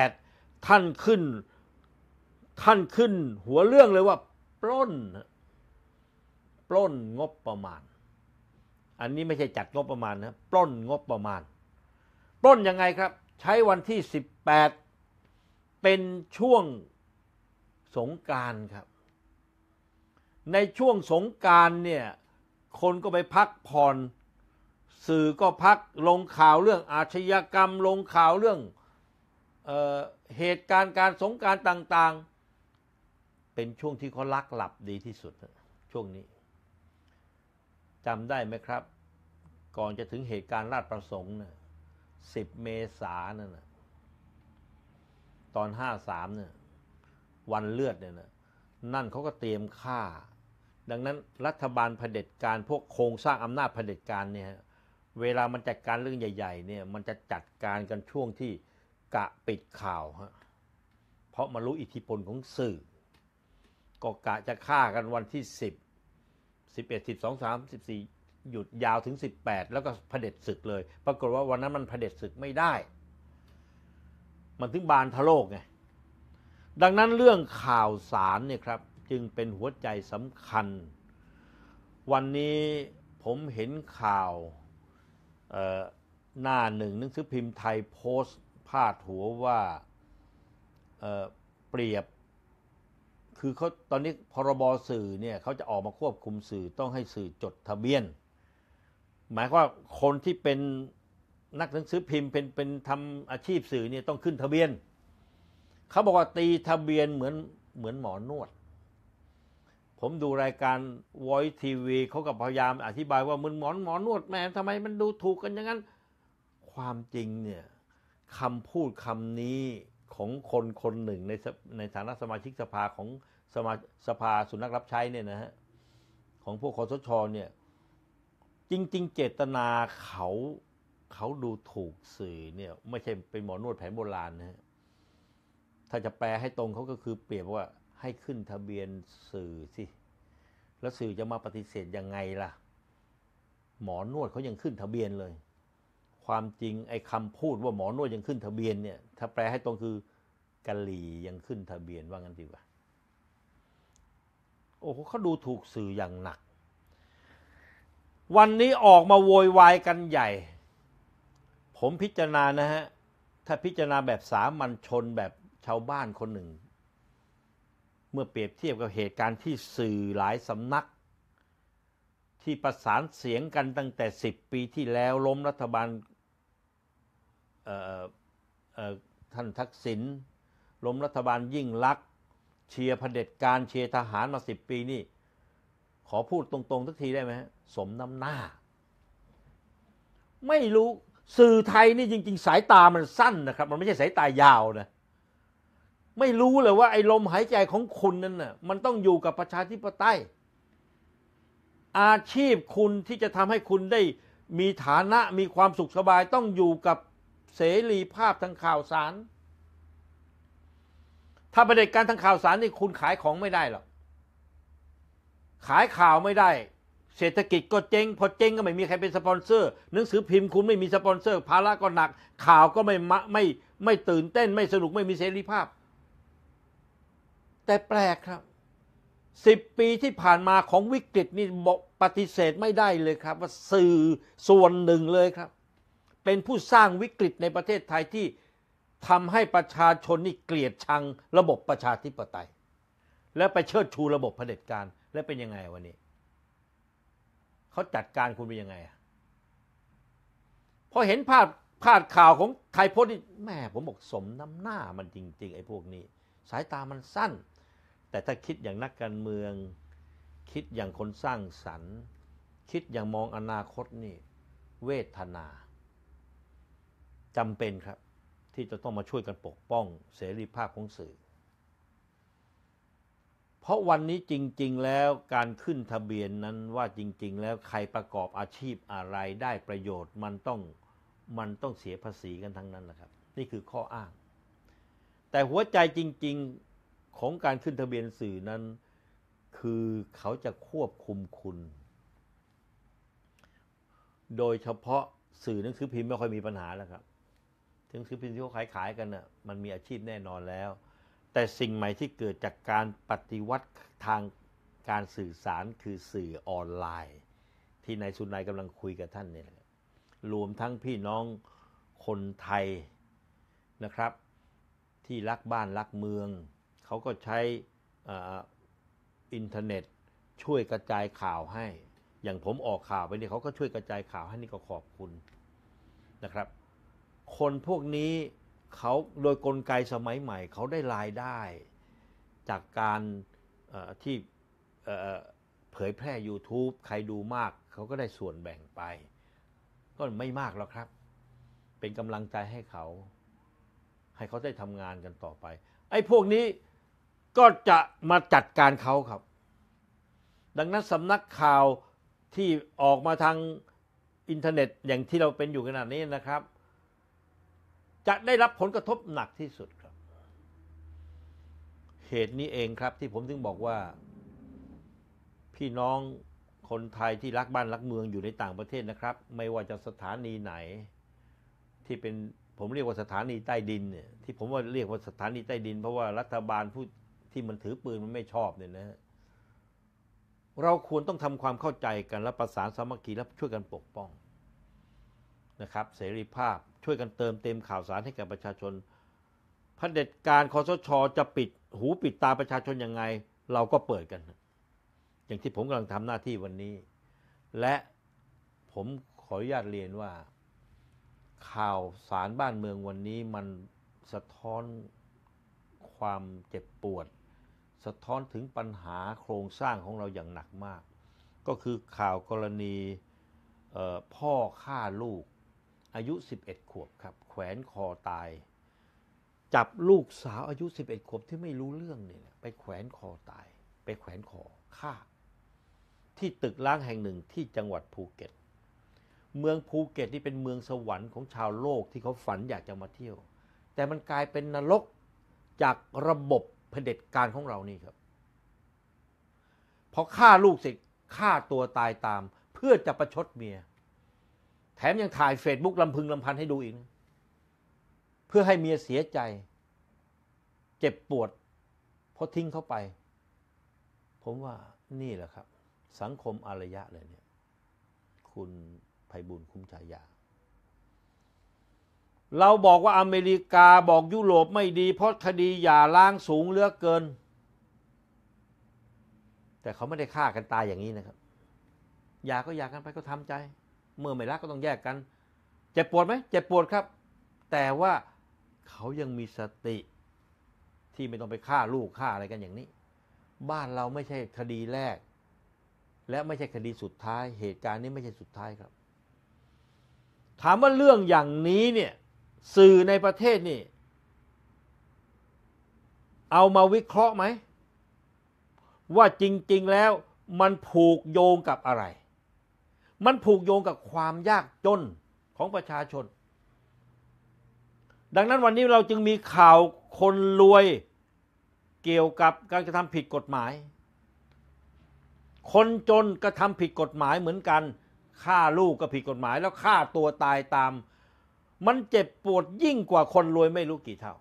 18ท่านขึ้นท่านขึ้น หัวเรื่องเลยว่า ปล้นปล้นงบประมาณ อันนี้ไม่ใช่ จัดงบประมาณนะปล้นงบประมาณ ปล้นยังไงครับ ใช้วันที่ 18 เป็นช่วงสงการครับ ในช่วงสงการเนี่ยคนก็ไปพักผ่อนสื่อก็พักลงข่าวเรื่อง อาชญากรรมลงข่าวเรื่อง เออเหตุการณ์การสงการต่าง ๆ เป็นช่วงที่เขาลักหลับดีที่สุดช่วงนี้จำได้ไหมครับ ก่อนจะถึงเหตุการณ์ราชประสงค์นะสิบเมษาน่นนะตอนห้าสามเนี่ยวันเลือดเนี่ยนะนั่นเขาก็เตรียมฆ่า ดังนั้นรัฐบาลเผด็จการ พวกโครงสร้างอำนาจเผด็จการเนี่ยเวลามันจัดการเรื่องใหญ่ๆเนี่ยมันจะจัดการกันช่วงที่กะปิดข่าวฮะเพราะมารู้อิทธิพลของสื่อก็กะจะฆ่ากันวันที่ 10 11 12 3 14 หยุดยาวถึง 18 แล้วก็เผด็จศึกเลย ปรากฏว่าวันนั้นมันเผด็จศึกไม่ได้ มันถึงบานทะโลกไงดังนั้นเรื่องข่าวสารเนี่ยครับจึงเป็นหัวใจสำคัญ วันนี้ผมเห็นข่าวหน้าหนึ่งหนังสือพิมพ์ ไทยโพสต์พาดหัวว่าเปรียบคือเขาตอนนี้พรบสื่อเนี่ยเขาจะออกมาควบคุมสื่อต้องให้สื่อจดทะเบียน หมายว่าคนที่เป็นนักหนังสือพิมพ์เป็นเป็นทำอาชีพสื่อเนี่ยต้องขึ้นทะเบียนเขาบอกว่าตีทะเบียนเหมือนเหมือนหมอนวดผมดูรายการ Voice TV เขากับพยายามอธิบายว่ามึนหมอนหมอนวดแม่ทำไมมันดูถูกกันอย่างนั้น ความจริงเนี่ยคำพูดคำนี้ของคนคนหนึ่งในในฐานะสมาชิกสภาของสมาสภาสุนัขรับใช้เนี่ยนะฮะ ของพวกคอสชเนี่ย จริงๆ เจตนาเขาเขาดูถูกสื่อเนี่ย ไม่ใช่เป็นหมอนวดแผนโบราณนะฮะถ้าจะแปลให้ตรงเขาก็คือเปรียบว่าให้ขึ้นทะเบียนสื่อสิ แล้วสื่อจะมาปฏิเสธยังไงล่ะ หมอนวดเขายังขึ้นทะเบียนเลย ความจริงไอ้คำพูดว่าหมอนวดยังขึ้นทะเบียนเนี่ยถ้าแปลให้ตรงคือกะหลี่ยังขึ้นทะเบียนว่างั้นดีกว่าโอ้โหเขาดูถูกสื่ออย่างหนัก วันนี้ออกมาโวยวายกันใหญ่ ผมพิจารณานะฮะถ้าพิจารณาแบบสามัญชนแบบชาวบ้านคนหนึ่งเมื่อเปรียบเทียบกับเหตุการณ์ที่สื่อหลายสำนัก ที่ประสานเสียงกันตั้งแต่ 10 ปีที่แล้วล้มรัฐบาลท่านทักษิณล้มรัฐบาลยิ่งลักษณ์เชียร์เผด็จการเชียร์ทหารมา 10 ปีนี่ขอพูดตรง ๆทักทีได้ไหมสมน้ำหน้า ไม่รู้สื่อไทยนี่จริง ๆ สายตามันสั้นนะครับ มันไม่ใช่สายตายาวนะไม่รู้เลยว่าไอ้ลมหายใจของคุณนั่นน่ะมันต้องอยู่กับประชาธิปไตยอาชีพคุณที่จะทำให้คุณได้มีฐานะมีความสุขสบาย ต้องอยู่กับเสรีภาพทางข่าวสาร ถ้าประเด็จการทางข่าวสารนี่คุณขายของไม่ได้หรอกขายข่าวไม่ได้ เศรษฐกิจก็เจ๊งพอเจ๊งก็ไม่มีใครเป็นสปอนเซอร์ หนังสือพิมพ์คุณไม่มีสปอนเซอร์ภาระก็หนัก ข่าวก็ไม่ไม่ไม่ตื่นเต้นไม่สนุกไม่มีเสรีภาพแต่แปลกครับสิบปีที่ผ่านมาของวิกฤตนี่ปฏิเสธไม่ได้เลยครับ ว่าสื่อส่วนหนึ่งเลยครับ เป็นผู้สร้างวิกฤตในประเทศไทยที่ทำให้ประชาชนนี่เกลียดชัง ระบบประชาธิปไตย และไปเชิดชูระบบเผด็จการ และเป็นยังไงวันนี้ เขาจัดการคุณเป็นยังไง พอเห็นภาพภาดข่าวของไทยโพสต์นี่แม่ผมบอกสมน้ำหน้ามันจริงๆไอ้พวกนี้ สายตามันสั้นแต่ถ้าคิดอย่างนักการเมือง คิดอย่างคนสร้างสรรค์คิดอย่างมองอนาคตนี่เวทนาจำเป็นครับที่จะต้องมาช่วยกันปกป้อง เสรีภาพของสื่อ เพราะวันนี้จริง ๆแล้วการขึ้นทะเบียนนั้นว่าจริงๆแล้วใครประกอบอาชีพอะไรได้ประโยชน์มันต้อง มันต้องเสียภาษีกันทั้งนั้นแหละครับ นี่คือข้ออ้าง แต่หัวใจจริง ๆของการขึ้นทะเบียนสื่อนั้นคือเขาจะควบคุมคุณ โดยเฉพาะสื่อหนังสือพิมพ์ไม่ค่อยมีปัญหาแล้วครับ หนังสือพิมพ์ที่เขาขายๆกันนะ่ะมันมีอาชีพแน่นอนแล้ว แต่สิ่งใหม่ที่เกิดจากการปฏิวัติทางการสื่อสารคือสื่อออนไลน์ ที่นายสุนายกำลังคุยกับท่านเนี่ย รวมทั้งพี่น้องคนไทยนะครับ ที่รักบ้านรักเมืองเขาก็ใช้อินเทอร์เน็ต ช่วยกระจายข่าวให้ อย่างผมออกข่าวไปนี่เขาก็ช่วยกระจายข่าวให้นี่ก็ขอบคุณนะครับ คนพวกนี้เขาโดยกลไกสมัยใหม่ เขาได้รายได้ จากการที่เผยแพร่ YouTube ใครดูมาก เขาก็ได้ส่วนแบ่งไป ก็ไม่มากหรอกครับ เป็นกำลังใจให้เขา ให้เขาได้ทำงานกันต่อไปไอ้พวกนี้ก็จะมาจัดการเขาครับ ดังนั้นสำนักข่าวที่ออกมาทางอินเทอร์เน็ตอย่างที่เราเป็นอยู่ขนาดนี้นะครับ จะได้รับผลกระทบหนักที่สุดครับ เหตุนี้เองครับ ที่ผมถึงบอกว่าพี่น้องคนไทยที่รักบ้านรักเมืองอยู่ในต่างประเทศนะครับ ไม่ว่าจะสถานีไหน ที่เป็นผมเรียกว่าสถานีใต้ดินเนี่ยที่ผมว่าเรียกว่าสถานีใต้ดิน เพราะว่ารัฐบาลผู้ที่มันถือปืนมันไม่ชอบเนี่ยนะ เราควรต้องทำความเข้าใจกัน และประสานสามัคคีและช่วยกันปกป้องนะครับ เสรีภาพช่วยกันเติมเต็มข่าวสารให้กับประชาชนพเด็จการคอสช จะปิดหูปิดตาประชาชนยังไง เราก็เปิดกัน อย่างที่ผมกำลังทำหน้าที่วันนี้ และผมขออนุญาตเรียนว่า ข่าวสารบ้านเมืองวันนี้มันสะท้อนความเจ็บปวดสะท้อนถึงปัญหาโครงสร้างของเราอย่างหนักมาก ก็คือข่าวกรณีพ่อฆ่าลูกอายุ 11 ขวบครับแขวนคอตาย จับลูกสาวอายุ 11 ขวบที่ไม่รู้เรื่องเนี่ยไปแขวนคอตายไปแขวนคอฆ่าที่ตึกล้างแห่งหนึ่งที่จังหวัดภูเก็ต เมืองภูเก็ตที่เป็นเมืองสวรรค์ของชาวโลกที่เขาฝันอยากจะมาเที่ยว แต่มันกลายเป็นนรกจากระบบเผด็จการของเรานี่ครับพอฆ่าลูกเสร็จฆ่าตัวตายตาม เพื่อจะประชดเมีย แถมยังถ่ายเฟซบุ๊ก ลำพึงลำพันให้ดูอีกเพื่อให้เมียเสียใจ เจ็บปวดเพราะทิ้งเขาไป ผมว่านี่แหละครับ สังคมอารยะเลยเนี่ย คุณภัยบุญคุ้มฉายาเราบอกว่าอเมริกาบอกยุโรปไม่ดีเพราะคดีหย่าล้างสูงเลือเกิน แต่เขาไม่ได้ฆ่ากันตายอย่างนี้นะครับ อยากก็อยากกันไปก็ทำใจ เมื่อไม่รักก็ต้องแยกกันเจ็บปวดไหมเจ็บปวดครับ แต่ว่าเขายังมีสติ ที่ไม่ต้องไปฆ่าลูกฆ่าอะไรกันอย่างนี้ บ้านเราไม่ใช่คดีแรก และไม่ใช่คดีสุดท้าย เหตุการณ์นี้ไม่ใช่สุดท้ายครับ ถามว่าเรื่องอย่างนี้เนี่ยสื่อในประเทศนี่เอามาวิเคราะห์ไหม ว่าจริง ๆแล้วมันผูกโยงกับอะไร มันผูกโยงกับความยากจนของประชาชน ดังนั้นวันนี้เราจึงมีข่าวคนรวยเกี่ยวกับการกระทำผิดกฎหมาย คนจนกระทำผิดกฎหมายเหมือนกันฆ่าลูก ก็ผิดกฎหมาย แล้วฆ่าตัวตายตามมันเจ็บปวดยิ่งกว่าคนรวยไม่รู้กี่เท่า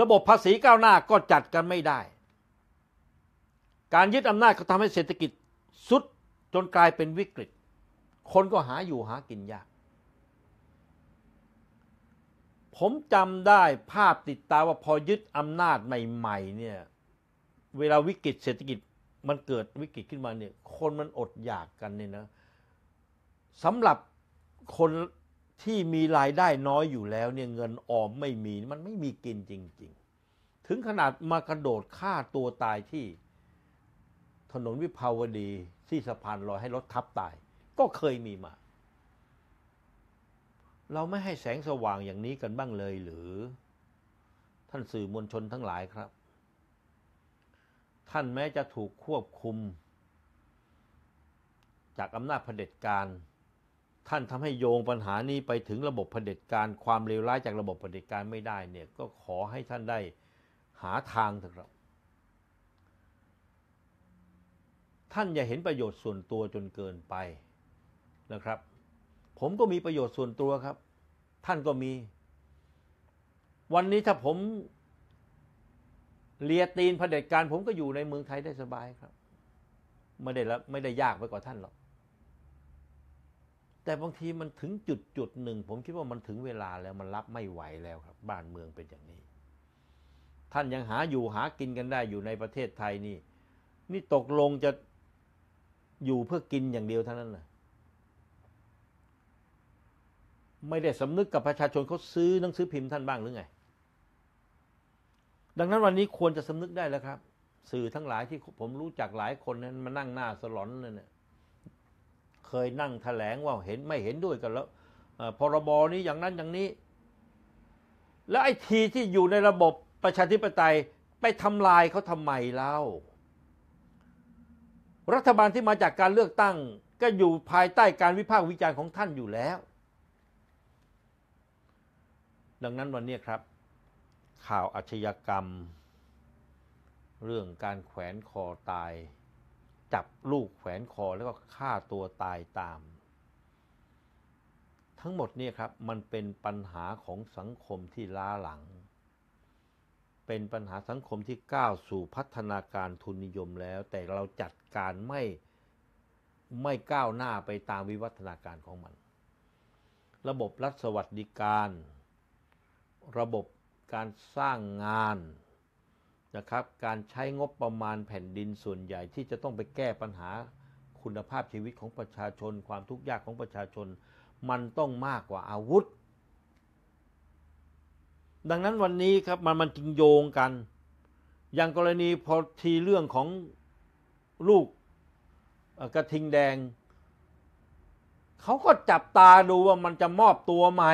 ระบบภาษีก้าวหน้าก็จัดกันไม่ได้ การยึดอำนาจก็ทำให้เศรษฐกิจสุดจนกลายเป็นวิกฤต คนก็หาอยู่หากินยาก ผมจำได้ภาพติดตาว่าพอยึดอำนาจใหม่ๆเนี่ย เวลาวิกฤตเศรษฐกิจมันเกิดวิกฤตขึ้นมาเนี่ย คนมันอดอยากกันเนี่ยนะสำหรับคนที่มีรายได้น้อยอยู่แล้วเนี่ยเงินออมไม่มี มันไม่มีกินจริง ๆ ถึงขนาดมากระโดดฆ่าตัวตายที่ถนนวิภาวดี ที่สะพานลอยให้รถทับตาย ก็เคยมีมา เราไม่ให้แสงสว่างอย่างนี้กันบ้างเลยหรือ ท่านสื่อมวลชนทั้งหลายครับ ท่านแม้จะถูกควบคุม จากอำนาจเผด็จการท่านทำให้โยงปัญหานี้ไปถึงระบบะเผด็จการ ความเลวร้ายจากระบบะเผด็จการไม่ได้เนี่ย ก็ขอให้ท่านได้หาทางเถอะครับ ท่านอย่าเห็นประโยชน์ส่วนตัวจนเกินไปนะครับ ผมก็มีประโยชน์ส่วนตัวครับ ท่านก็มี วันนี้ถ้าผมเลียตีนเผด็จการ ผมก็อยู่ในเมืองไทยได้สบายครับไม่ได้ละไม่ได้ยากไปกว่าท่านหรอกแต่บางทีมันถึงจุดจุดหนึ่งผมคิดว่ามันถึงเวลาแล้วมันรับไม่ไหวแล้วครับ บ้านเมืองเป็นอย่างนี้ ท่านยังหาอยู่หากินกันได้อยู่ในประเทศไทยนี่นี่ตกลงจะอยู่เพื่อกินอย่างเดียวเท่านั้นนะไม่ได้สำนึกกับประชาชนเขาซื้อหนังสือพิมพ์ท่านบ้างหรือไงดังนั้นวันนี้ควรจะสำนึกได้แล้วครับ สื่อทั้งหลายที่ผมรู้จักหลายคนนั้นมานั่งหน้าสลอนเลยเนี่ยเคยนั่งแถลงว่าเห็นไม่เห็นด้วยกันแล้วพรบนี้อย่างนั้นอย่างนี้ แล้วไอ้ทีที่อยู่ในระบบประชาธิปไตยไปทำลายเขาทำไมเล่า รัฐบาลที่มาจากการเลือกตั้งก็อยู่ภายใต้การวิพากษ์วิจารณ์ของท่านอยู่แล้ว ดังนั้นวันนี้ครับ ข่าวอาชญากรรม เรื่องการแขวนคอตายจับลูกแขวนคอแล้วก็ฆ่าตัวตายตาม ทั้งหมดนี่ครับมันเป็นปัญหาของสังคมที่ล้าหลัง เป็นปัญหาสังคมที่ก้าวสู่พัฒนาการทุนนิยมแล้ว แต่เราจัดการไม่ไม่ก้าวหน้าไปตามวิวัฒนาการของมัน ระบบรัฐสวัสดิการ ระบบการสร้างงานนะครับการใช้งบประมาณแผ่นดินส่วนใหญ่ ที่จะต้องไปแก้ปัญหาคุณภาพชีวิตของประชาชนความทุกข์ยากของประชาชน มันต้องมากกว่าอาวุธ ดังนั้นวันนี้ครับ มันมันจึงโยงกัน อย่างกรณีพอทีเรื่องของลูกกระทิงแดง เขาก็จับตาดูว่ามันจะมอบตัวไหม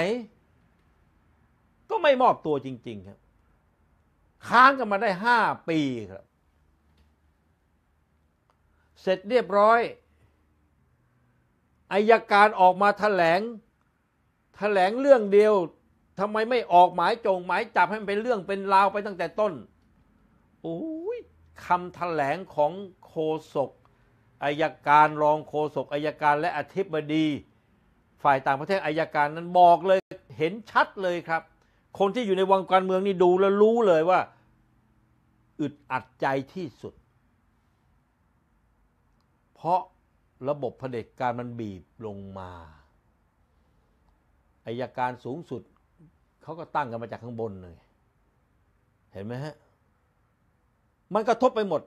ก็ไม่มอบตัวจริงๆครับค้างกันมาได้ห้าปีครับเสร็จเรียบร้อยอายการออกมาแถลงแถลงเรื่องเดียวทำไมไม่ออกหมายจงหมายจับให้มันเป็นเรื่องเป็นราวไปตั้งแต่ต้นโอ้ยคำแถลงของโคศกอายการรองโฆษกอายการและอธิบดี ฝ่ายต่างประเทศอายการนั้นบอกเลยเห็นชัดเลยครับ คนที่อยู่ในวงการเมืองนี่ดูแล้วรู้เลยว่าอึดอัดใจที่สุด เพราะระบบะเผด็จการมันบีบลงมาอายการสูงสุดเขาก็ตั้งกันมาจากข้างบนเลย เห็นไหมฮะ มันกระทบไปหมด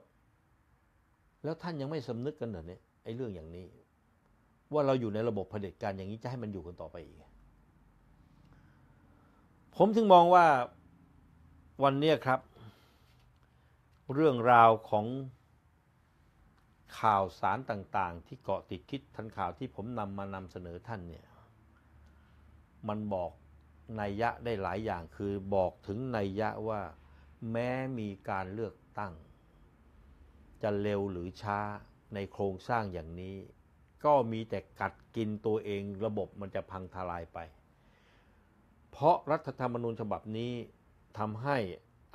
แล้วท่านยังไม่สำนึกกันเหรอเนี่ยไอ้เรื่องอย่างนี้ ว่าเราอยู่ในระบบะเผด็จการอย่างนี้จะให้มันอยู่กันต่อไปอีก ผมถึงมองว่าวันนี้ครับเรื่องราวของข่าวสารต่าง ๆ ที่เกาะติดคิดทันข่าวที่ผมนำมานำเสนอท่านเนี่ยมันบอกนัยยะได้หลายอย่างคือบอกถึงนัยยะว่าแม้มีการเลือกตั้ง จะเร็วหรือช้าในโครงสร้างอย่างนี้ ก็มีแต่กัดกินตัวเองระบบมันจะพังทลายไป เพราะรัฐธรรมนูญฉบับนี้ทำให้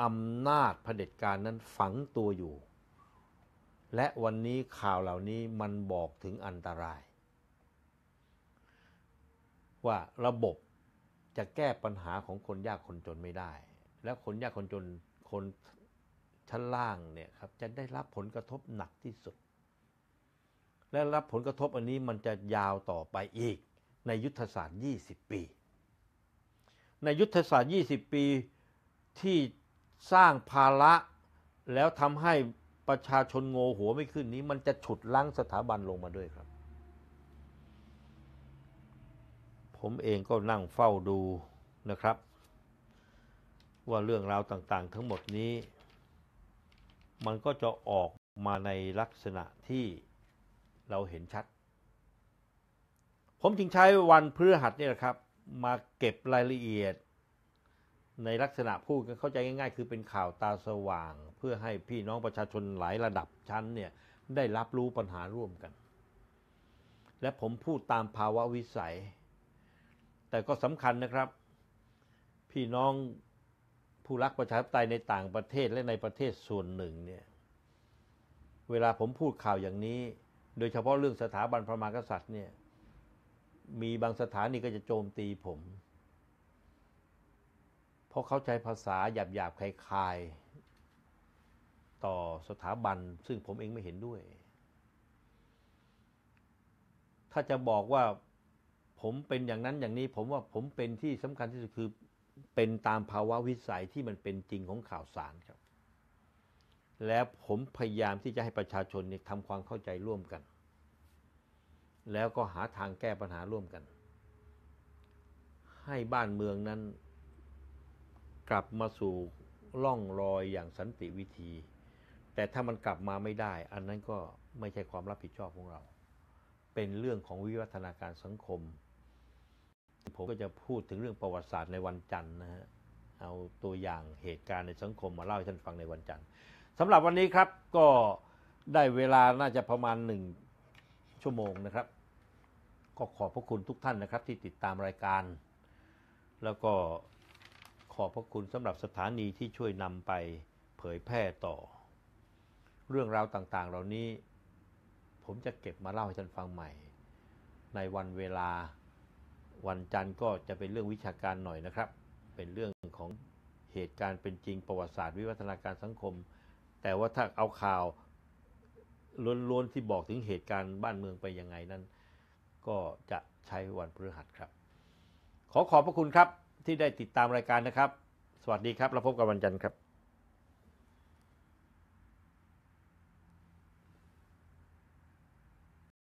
อำนาจเผด็จการนั้นฝังตัวอยู่ และวันนี้ข่าวเหล่านี้มันบอกถึงอันตราย ว่าระบบจะแก้ปัญหาของคนยากคนจนไม่ได้ และคนยากคนจนคนชั้นล่างเนี่ยครับจะได้รับผลกระทบหนักที่สุด และรับผลกระทบอันนี้มันจะยาวต่อไปอีกในยุทธศาสตร์ 20 ปี ในยุทธศาสตร์ 20 ปีที่สร้างภาระแล้วทำให้ประชาชนโง่หัวไม่ขึ้นนี้มันจะฉุดล้งสถาบันลงมาด้วยครับ ผมเองก็นั่งเฝ้าดูนะครับ ว่าเรื่องราวต่างๆทั้งหมดนี้ มันก็จะออกมาในลักษณะที่เราเห็นชัด ผมจึงใช้วันพฤหัสนี่แหละครับ มาเก็บรายละเอียดในลักษณะพูดเข้าใจง่าย ๆ คือเป็นข่าวตาสว่าง เพื่อให้พี่น้องประชาชนหลายระดับชั้นเนี่ยได้รับรู้ปัญหาร่วมกัน และผมพูดตามภาวะวิสัย แต่ก็สำคัญนะครับ พี่น้องผู้รักประชาธิปไตยในต่างประเทศและในประเทศส่วนหนึ่งเนี่ยเวลาผมพูดข่าวอย่างนี้ โดยเฉพาะเรื่องสถาบันพระมหากษัตริย์เนี่ยมีบางสถานีก็จะโจมตีผมพราะเขาใช้ภาษาหยาบหยาบคลายๆ ต่อสถาบัน ซึ่งผมเองไม่เห็นด้วย ถ้าจะบอกว่าผมเป็นอย่างนั้นอย่างนี้ผมว่าผมเป็นที่สำคัญที่สุดคือเป็นตามภาวะวิสัยที่มันเป็นจริงของข่าวสารครับ และผมพยายามที่จะให้ประชาชนเนี่ยทำความเข้าใจร่วมกัน แล้วก็หาทางแก้ปัญหาร่วมกัน ให้บ้านเมืองนั้นกลับมาสู่ล่องรอยอย่างสันติวิธี แต่ถ้ามันกลับมาไม่ได้ อันนั้นก็ไม่ใช่ความรับผิดชอบของเรา เป็นเรื่องของวิวัฒนาการสังคมผมก็จะพูดถึงเรื่องประวัติศาสตร์ในวันจันทร์นะฮะเอาตัวอย่างเหตุการณ์ในสังคมมาเล่าให้ท่านฟังในวันจันทร์สำหรับวันนี้ครับก็ได้เวลาน่าจะประมาณหนึ่งชั่วโมงนะครับ ก็ขอบพระคุณทุกท่านนะครับ ที่ติดตามรายการ แล้วก็ขอบพระคุณสำหรับสถานีที่ช่วยนำไปเผยแพร่ต่อ เรื่องราวต่างๆ เหล่านี้ผมจะเก็บมาเล่าให้ท่านฟังใหม่ ในวันเวลาวันจันทร์ก็จะเป็นเรื่องวิชาการหน่อยนะครับ เป็นเรื่องของเหตุการณ์เป็นจริงประวัติศาสตร์วิวัฒนาการสังคม แต่ว่าถ้าเอาข่าวล้วนๆที่บอกถึงเหตุการณ์บ้านเมืองไปยังไงนั้น ก็จะใช้วันพฤหัสครับ ขอขอบพระคุณครับที่ได้ติดตามรายการนะครับ สวัสดีครับ เราพบกันวันจันทร์ครับ